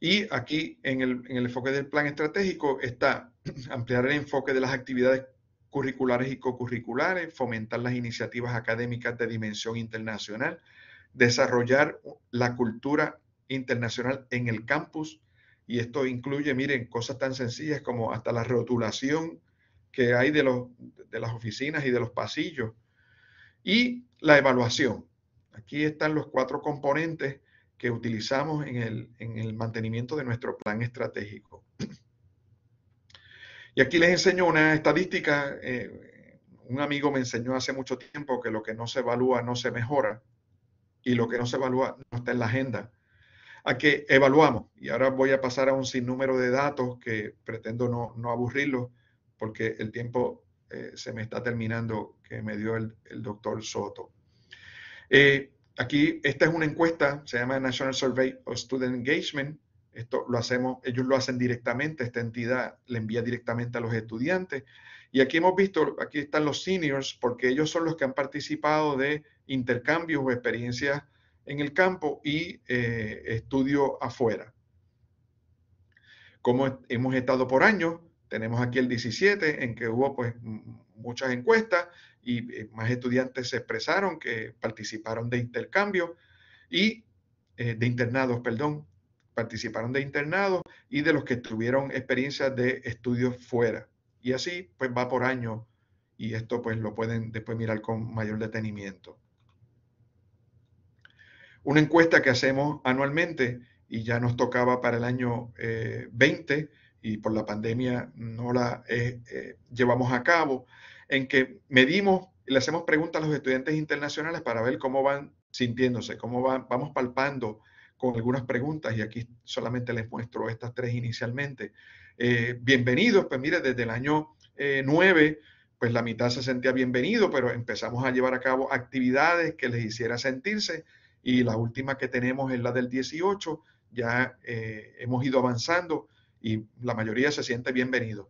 Y aquí en el, en el, enfoque del plan estratégico está <clears throat> ampliar el enfoque de las actividades curriculares y cocurriculares, fomentar las iniciativas académicas de dimensión internacional, desarrollar la cultura internacional en el campus. Y esto incluye, miren, cosas tan sencillas como hasta la rotulación que hay de, los, de las oficinas y de los pasillos. Y la evaluación. Aquí están los cuatro componentes que utilizamos en el, en el mantenimiento de nuestro plan estratégico. Y aquí les enseño una estadística. Eh, un amigo me enseñó hace mucho tiempo que lo que no se evalúa no se mejora y lo que no se evalúa no está en la agenda a que evaluamos. Y ahora voy a pasar a un sinnúmero de datos que pretendo no, no aburrirlos porque el tiempo eh, se me está terminando que me dio el, el doctor Soto. Eh, aquí, esta es una encuesta, se llama National Survey of Student Engagement. Esto lo hacemos, ellos lo hacen directamente, esta entidad le envía directamente a los estudiantes. Y aquí hemos visto, aquí están los seniors, porque ellos son los que han participado de intercambios o experiencias en el campo y eh, estudio afuera. Como hemos estado por años, tenemos aquí el 17 en que hubo pues muchas encuestas y eh, más estudiantes se expresaron que participaron de intercambio y eh, de internados, perdón, participaron de internados y de los que tuvieron experiencias de estudios fuera. Y así pues va por año y esto pues lo pueden después mirar con mayor detenimiento una encuesta que hacemos anualmente y ya nos tocaba para el año 20 eh, y por la pandemia no la eh, eh, llevamos a cabo, en que medimos y le hacemos preguntas a los estudiantes internacionales para ver cómo van sintiéndose, cómo van, vamos palpando con algunas preguntas y aquí solamente les muestro estas tres inicialmente. bienvenidos, pues mire, desde el año 9 pues la mitad se sentía bienvenido, pero empezamos a llevar a cabo actividades que les hiciera sentirse y la última que tenemos es la del 18. Ya eh, hemos ido avanzando y la mayoría se siente bienvenido.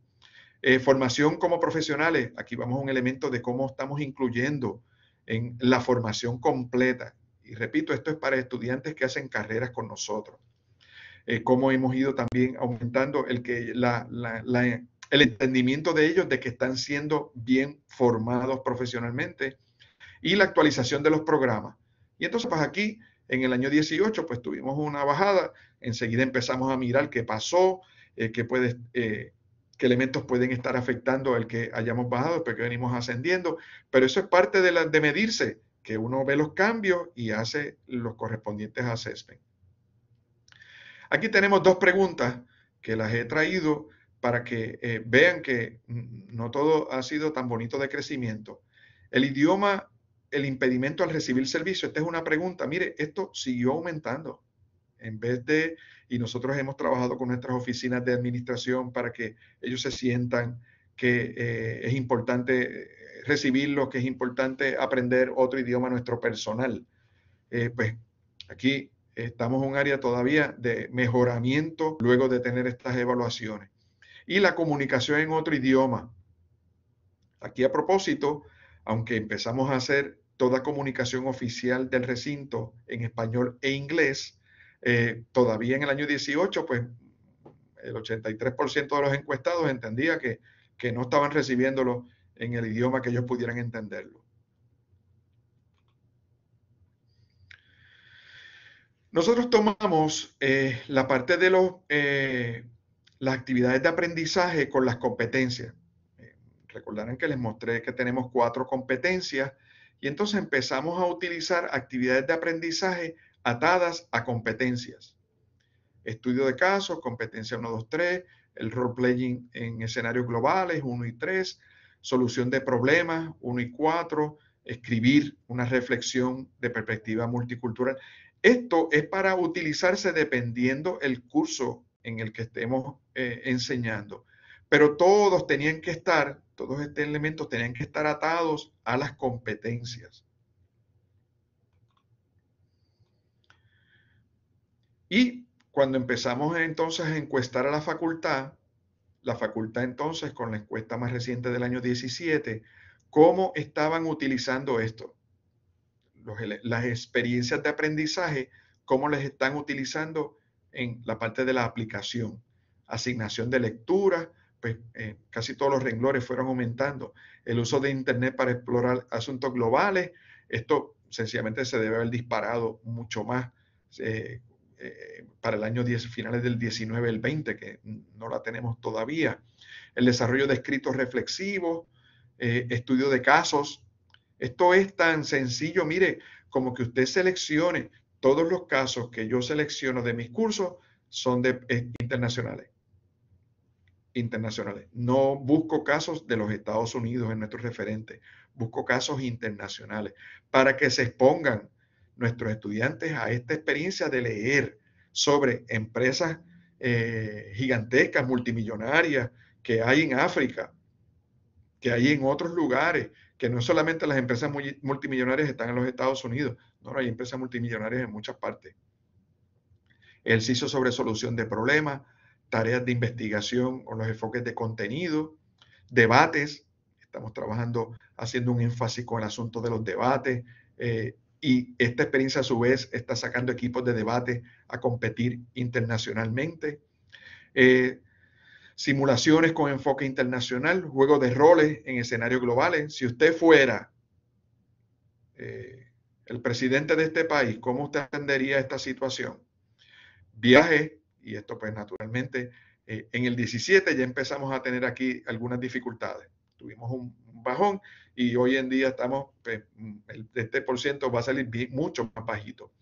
Eh, formación como profesionales, aquí vamos a un elemento de cómo estamos incluyendo en la formación completa. Y repito, esto es para estudiantes que hacen carreras con nosotros. Eh, cómo hemos ido también aumentando el, que, el entendimiento de ellos de que están siendo bien formados profesionalmente y la actualización de los programas. Y entonces, pues aquí, en el año 18, pues tuvimos una bajada, enseguida empezamos a mirar qué pasó, eh, qué, puede, eh, qué elementos pueden estar afectando el que hayamos bajado, después que venimos ascendiendo, pero eso es parte de, la, de medirse, que uno ve los cambios y hace los correspondientes assessments. Aquí tenemos dos preguntas que las he traído para que eh, vean que no todo ha sido tan bonito de crecimiento. El idioma el impedimento al recibir servicio. Esta es una pregunta. Mire, esto siguió aumentando. En vez de, y nosotros hemos trabajado con nuestras oficinas de administración para que ellos se sientan que eh, es importante eh, recibirlo, que es importante aprender otro idioma nuestro personal. Eh, pues aquí estamos en un área todavía de mejoramiento luego de tener estas evaluaciones. Y la comunicación en otro idioma. Aquí a propósito, aunque empezamos a hacer toda comunicación oficial del recinto en español e inglés. Eh, todavía en el año 18, pues el 83% de los encuestados entendía que, no estaban recibiéndolo en el idioma que ellos pudieran entenderlo. Nosotros tomamos eh, la parte de eh, las actividades de aprendizaje con las competencias. recordarán que les mostré que tenemos cuatro competencias y entonces empezamos a utilizar actividades de aprendizaje atadas a competencias. Estudio de casos, competencia 1, 2, 3, el role-playing en escenarios globales 1 y 3, solución de problemas 1 y 4, escribir una reflexión de perspectiva multicultural. Esto es para utilizarse dependiendo el curso en el que estemos eh, enseñando. Pero todos tenían que estar, todos estos elementos tenían que estar atados a las competencias. Y cuando empezamos entonces a encuestar a la facultad, la facultad entonces con la encuesta más reciente del año 17, cómo estaban utilizando esto, las experiencias de aprendizaje, cómo les están utilizando en la parte de la aplicación, asignación de lecturas, pues, eh, casi todos los renglores fueron aumentando. El uso de Internet para explorar asuntos globales, esto sencillamente se debe haber disparado mucho más eh, eh, para el año 10, finales del 19, el 20, que no la tenemos todavía. El desarrollo de escritos reflexivos, estudio de casos. Esto es tan sencillo, mire, como que usted seleccione todos los casos que yo selecciono de mis cursos son de, internacionales internacionales. No busco casos de los Estados Unidos en nuestros referentes, busco casos internacionales para que se expongan nuestros estudiantes a esta experiencia de leer sobre empresas eh, gigantescas, multimillonarias, que hay en África, que hay en otros lugares, que no solamente las empresas multimillonarias están en los Estados Unidos, no, hay empresas multimillonarias en muchas partes. El CISO sobre solución de problemas, tareas de investigación o los enfoques de contenido, debates, estamos trabajando haciendo un énfasis con el asunto de los debates eh, y esta experiencia a su vez está sacando equipos de debate a competir internacionalmente. Eh, simulaciones con enfoque internacional, juego de roles en escenarios globales. Si usted fuera eh, el presidente de este país, ¿cómo usted entendería esta situación? Viaje y esto pues naturalmente eh, en el 17 ya empezamos a tener aquí algunas dificultades. Tuvimos un bajón y hoy en día estamos, pues, mm, este por ciento va a salir mucho más bajito.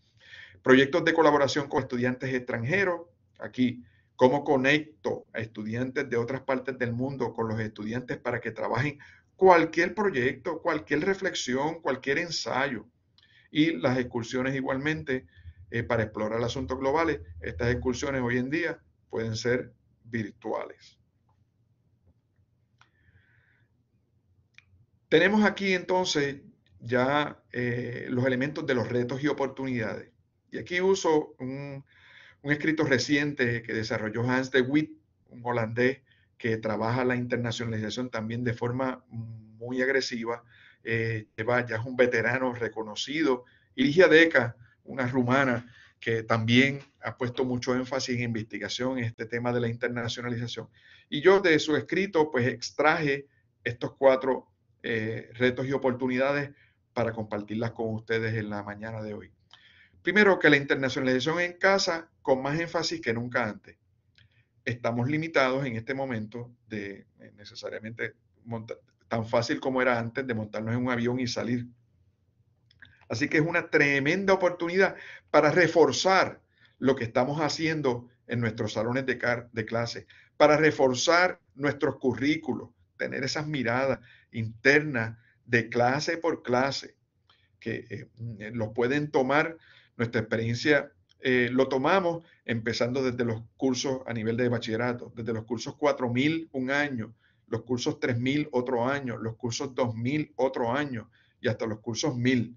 Proyectos de colaboración con estudiantes extranjeros, aquí cómo conecto a estudiantes de otras partes del mundo con los estudiantes para que trabajen cualquier proyecto, cualquier reflexión, cualquier ensayo. Y las excursiones igualmente, eh, para explorar asuntos globales, estas excursiones hoy en día pueden ser virtuales. Tenemos aquí entonces ya eh, los elementos de los retos y oportunidades. Y aquí uso un, escrito reciente que desarrolló Hans de Witt, un holandés que trabaja la internacionalización también de forma muy agresiva. Eh, lleva, ya es un veterano reconocido. Y Ligia Deca una rumana que también ha puesto mucho énfasis en investigación en este tema de la internacionalización. Y yo de su escrito, pues extraje estos cuatro eh, retos y oportunidades para compartirlas con ustedes en la mañana de hoy. Primero, que la internacionalización en casa con más énfasis que nunca antes. Estamos limitados en este momento de eh, necesariamente tan fácil como era antes de montarnos en un avión y salir Así que es una tremenda oportunidad para reforzar lo que estamos haciendo en nuestros salones de, de clase, para reforzar nuestros currículos, tener esas miradas internas de clase por clase, que eh, mm, eh, lo pueden tomar, nuestra experiencia eh, lo tomamos empezando desde los cursos a nivel de bachillerato, desde los cursos 4000 un año, los cursos 3000 otro año, los cursos 2000 otro año y hasta los cursos 1000.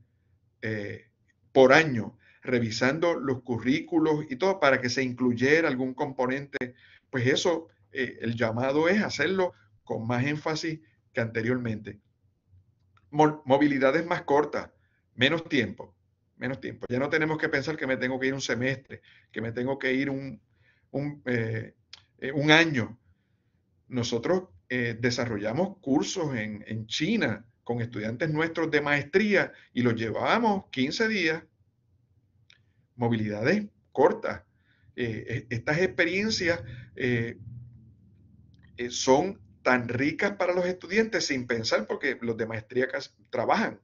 Eh, por año revisando los currículos y todo para que se incluyera algún componente, pues eso, eh, el llamado es hacerlo con más énfasis que anteriormente. movilidades más cortas, menos tiempo, menos tiempo. Ya no tenemos que pensar que me tengo que ir un semestre, que me tengo que ir un, un, eh, año. Nosotros desarrollamos cursos en, en China, con estudiantes nuestros de maestría y los llevábamos 15 días. Movilidades cortas. Eh, e, estas experiencias eh, eh, son tan ricas para los estudiantes sin pensar porque los de maestría trabajan,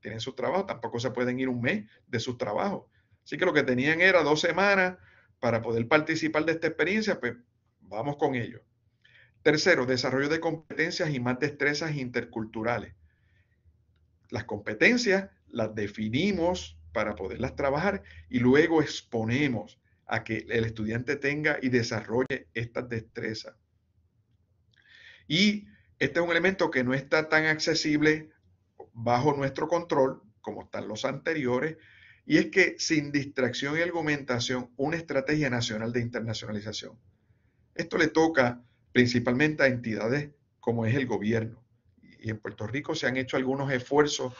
tienen su trabajo, tampoco se pueden ir un mes de su trabajo, Así que lo que tenían era dos semanas para poder participar de esta experiencia, pues vamos con ello. Tercero, desarrollo de competencias y más destrezas interculturales. Las competencias las definimos para poderlas trabajar y luego exponemos a que el estudiante tenga y desarrolle estas destrezas. Y este es un elemento que no está tan accesible bajo nuestro control como están los anteriores, y es que sin distracción y argumentación, una estrategia nacional de internacionalización. Esto le toca principalmente a entidades como es el gobierno y en Puerto Rico se han hecho algunos esfuerzos,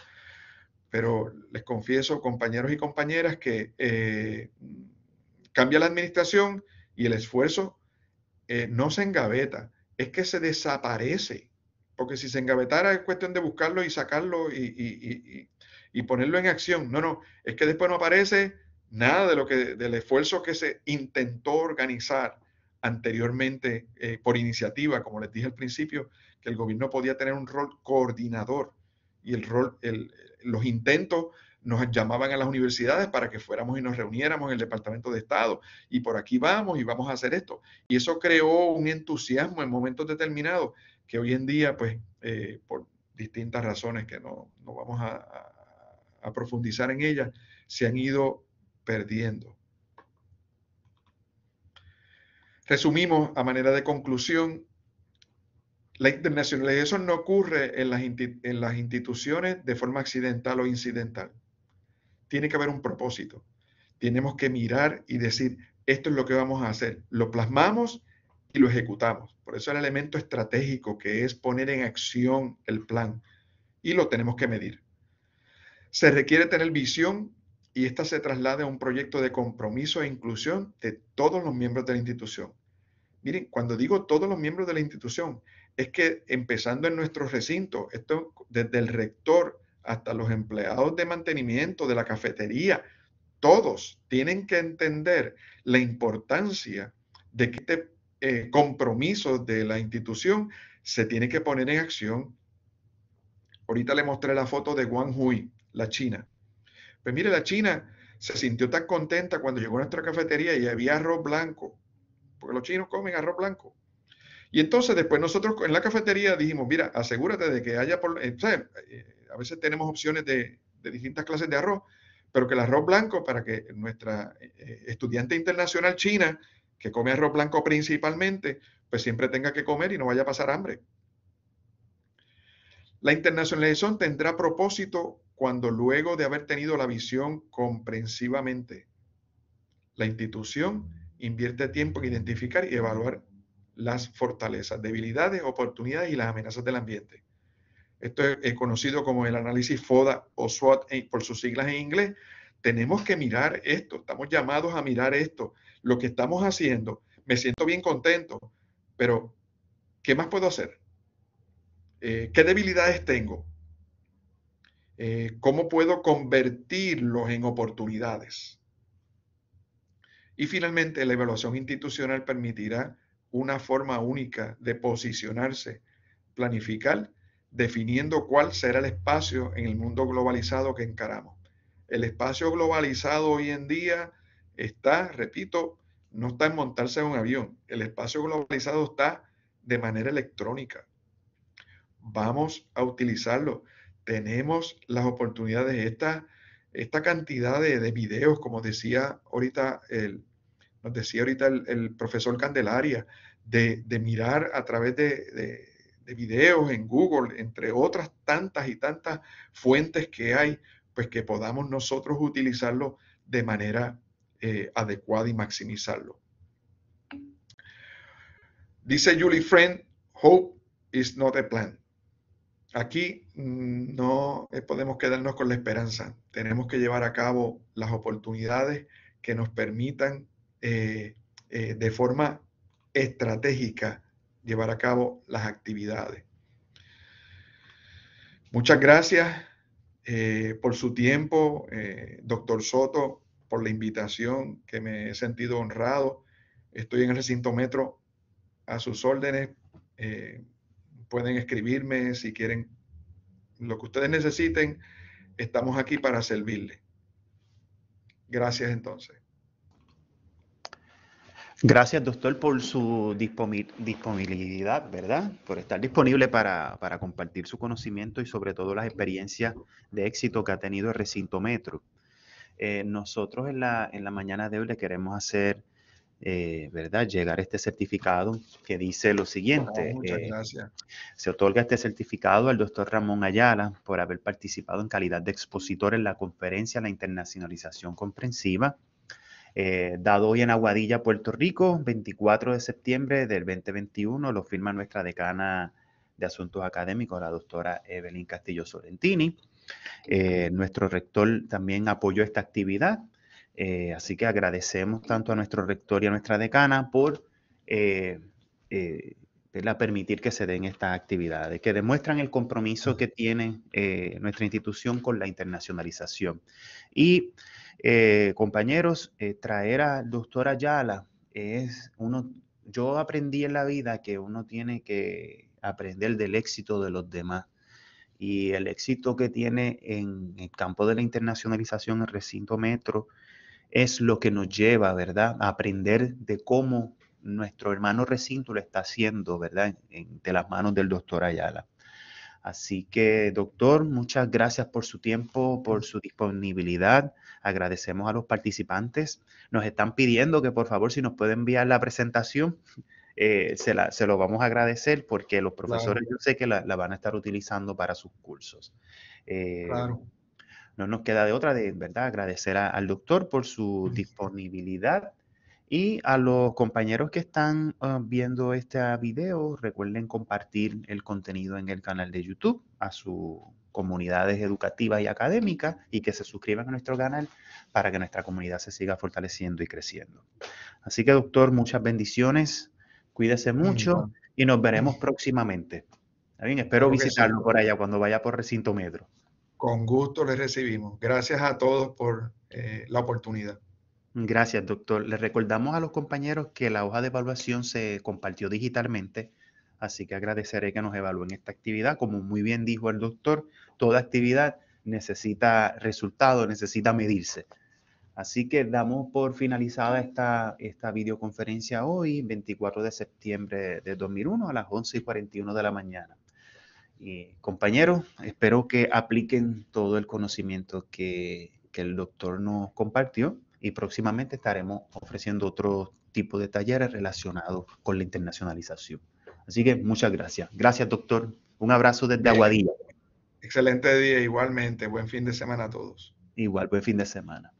pero les confieso, compañeros y compañeras, que eh, cambia la administración y el esfuerzo eh, no se engaveta, es que se desaparece, porque si se engavetara es cuestión de buscarlo y sacarlo y, ponerlo en acción. No, no, es que después no aparece nada de lo que, del esfuerzo que se intentó organizar anteriormente eh, por iniciativa, como les dije al principio, que el gobierno podía tener un rol coordinador y el rol, los intentos nos llamaban a las universidades para que fuéramos y nos reuniéramos en el Departamento de Estado y por aquí vamos y vamos a hacer esto. Y eso creó un entusiasmo en momentos determinados que hoy en día, pues, eh, por distintas razones que no, vamos a, a profundizar en ellas, se han ido perdiendo. Resumimos a manera de conclusión la internacionalización no ocurre en las, en las instituciones de forma accidental o incidental. Tiene que haber un propósito. Tenemos que mirar y decir, esto es lo que vamos a hacer. Lo plasmamos y lo ejecutamos. Por eso el elemento estratégico que es poner en acción el plan y lo tenemos que medir. Se requiere tener visión y esta se traslada a un proyecto de compromiso e inclusión de todos los miembros de la institución. Miren, cuando digo todos los miembros de la institución, es que empezando en nuestro recinto esto desde el rector hasta los empleados de mantenimiento de la cafetería, todos tienen que entender la importancia de que este eh, compromiso de la institución se tiene que poner en acción. Ahorita le mostré la foto de Wang Hui, la China. Pues mire, la China se sintió tan contenta cuando llegó a nuestra cafetería y había arroz blanco, porque los chinos comen arroz blanco. Y entonces después nosotros en la cafetería dijimos, mira, asegúrate de que haya, por, eh, eh, a veces tenemos opciones de, de, distintas clases de arroz, pero que el arroz blanco, para que nuestra eh, estudiante internacional china, que come arroz blanco principalmente, pues siempre tenga que comer y no vaya a pasar hambre. La internacionalización tendrá propósito cuando luego de haber tenido la visión comprensivamente, la institución invierte tiempo en identificar y evaluar las fortalezas, debilidades, oportunidades y las amenazas del ambiente. Esto es, conocido como el análisis FODA o SWOT por sus siglas en inglés. Tenemos que mirar esto, estamos llamados a mirar esto, lo que estamos haciendo. Me siento bien contento, pero ¿qué más puedo hacer? Eh, ¿Qué debilidades tengo? Eh, ¿Cómo puedo convertirlos en oportunidades? Y finalmente, la evaluación institucional permitirá una forma única de posicionarse, planificar, definiendo cuál será el espacio en el mundo globalizado que encaramos. El espacio globalizado hoy en día está, repito, no está en montarse en un avión. El espacio globalizado está de manera electrónica. Vamos a utilizarlo. Tenemos las oportunidades, esta, esta cantidad de, de videos, como decía ahorita el, nos decía ahorita el, profesor Candelaria, de, mirar a través de, videos en Google, entre otras tantas y tantas fuentes que hay, pues que podamos nosotros utilizarlo de manera eh, adecuada y maximizarlo. Dice Julie Friend, hope is not a plan. Aquí mm, no eh, podemos quedarnos con la esperanza. Tenemos que llevar a cabo las oportunidades que nos permitan eh, eh, de forma estratégica llevar a cabo las actividades. Muchas gracias eh, por su tiempo, doctor Soto, por la invitación, que me he sentido honrado. Estoy en el recinto metro a sus órdenes. pueden escribirme si quieren lo que ustedes necesiten. Estamos aquí para servirle. Gracias entonces. Gracias, doctor, por su disponibilidad, ¿verdad? Por estar disponible para, compartir su conocimiento y sobre todo las experiencias de éxito que ha tenido el recinto metro. Eh, nosotros en la, mañana de hoy le queremos hacer, eh, ¿verdad? Llegar este certificado que dice lo siguiente. muchas eh, gracias. Se otorga este certificado al doctor Ramón Ayala por haber participado en calidad de expositor en la conferencia La Internacionalización Comprensiva eh, dado hoy en Aguadilla, Puerto Rico, 24 de septiembre del 2021. Lo firma nuestra decana de Asuntos Académicos, la doctora Evelyn Castillo Sorrentini. Eh, nuestro rector también apoyó esta actividad, eh, así que agradecemos tanto a nuestro rector y a nuestra decana por permitir que se den estas actividades, que demuestran el compromiso que tiene nuestra institución con la internacionalización. Y eh, compañeros, eh, traer al doctor Ayala es uno, yo aprendí en la vida que uno tiene que aprender del éxito de los demás. Y el éxito que tiene en el campo de la internacionalización el recinto metro es lo que nos lleva, ¿verdad?, a aprender de cómo nuestro hermano recinto lo está haciendo, ¿verdad?, de las manos del doctor Ayala. Así que, doctor, muchas gracias por su tiempo, por su disponibilidad. Agradecemos a los participantes. Nos están pidiendo que por favor si nos pueden enviar la presentación, <laughs> eh, se, lo vamos a agradecer porque los profesores yo sé que la, van a estar utilizando para sus cursos. Eh, claro. No nos queda de otra de verdad agradecer al doctor por su disponibilidad y a los compañeros que están ah, viendo este video, recuerden compartir el contenido en el canal de YouTube a su comunidades educativas y académicas y que se suscriban a nuestro canal para que nuestra comunidad se siga fortaleciendo y creciendo. Así que, doctor, muchas bendiciones, cuídese mucho y nos veremos próximamente. bien? Espero visitarlo por allá cuando vaya por Recinto Metro. Con gusto les recibimos. Gracias a todos por eh, la oportunidad. Gracias, doctor. Les recordamos a los compañeros que la hoja de evaluación se compartió digitalmente Así que agradeceré que nos evalúen esta actividad. Como muy bien dijo el doctor, toda actividad necesita resultado, necesita medirse. Así que damos por finalizada esta, esta videoconferencia hoy, 24 de septiembre de 2001 a las 11 y 41 de la mañana. Y compañeros, espero que apliquen todo el conocimiento que, que el doctor nos compartió y próximamente estaremos ofreciendo otro tipo de talleres relacionados con la internacionalización. Así que muchas gracias. Gracias, doctor. Un abrazo desde Aguadilla. Excelente día igualmente. Buen fin de semana a todos. Igual, buen fin de semana.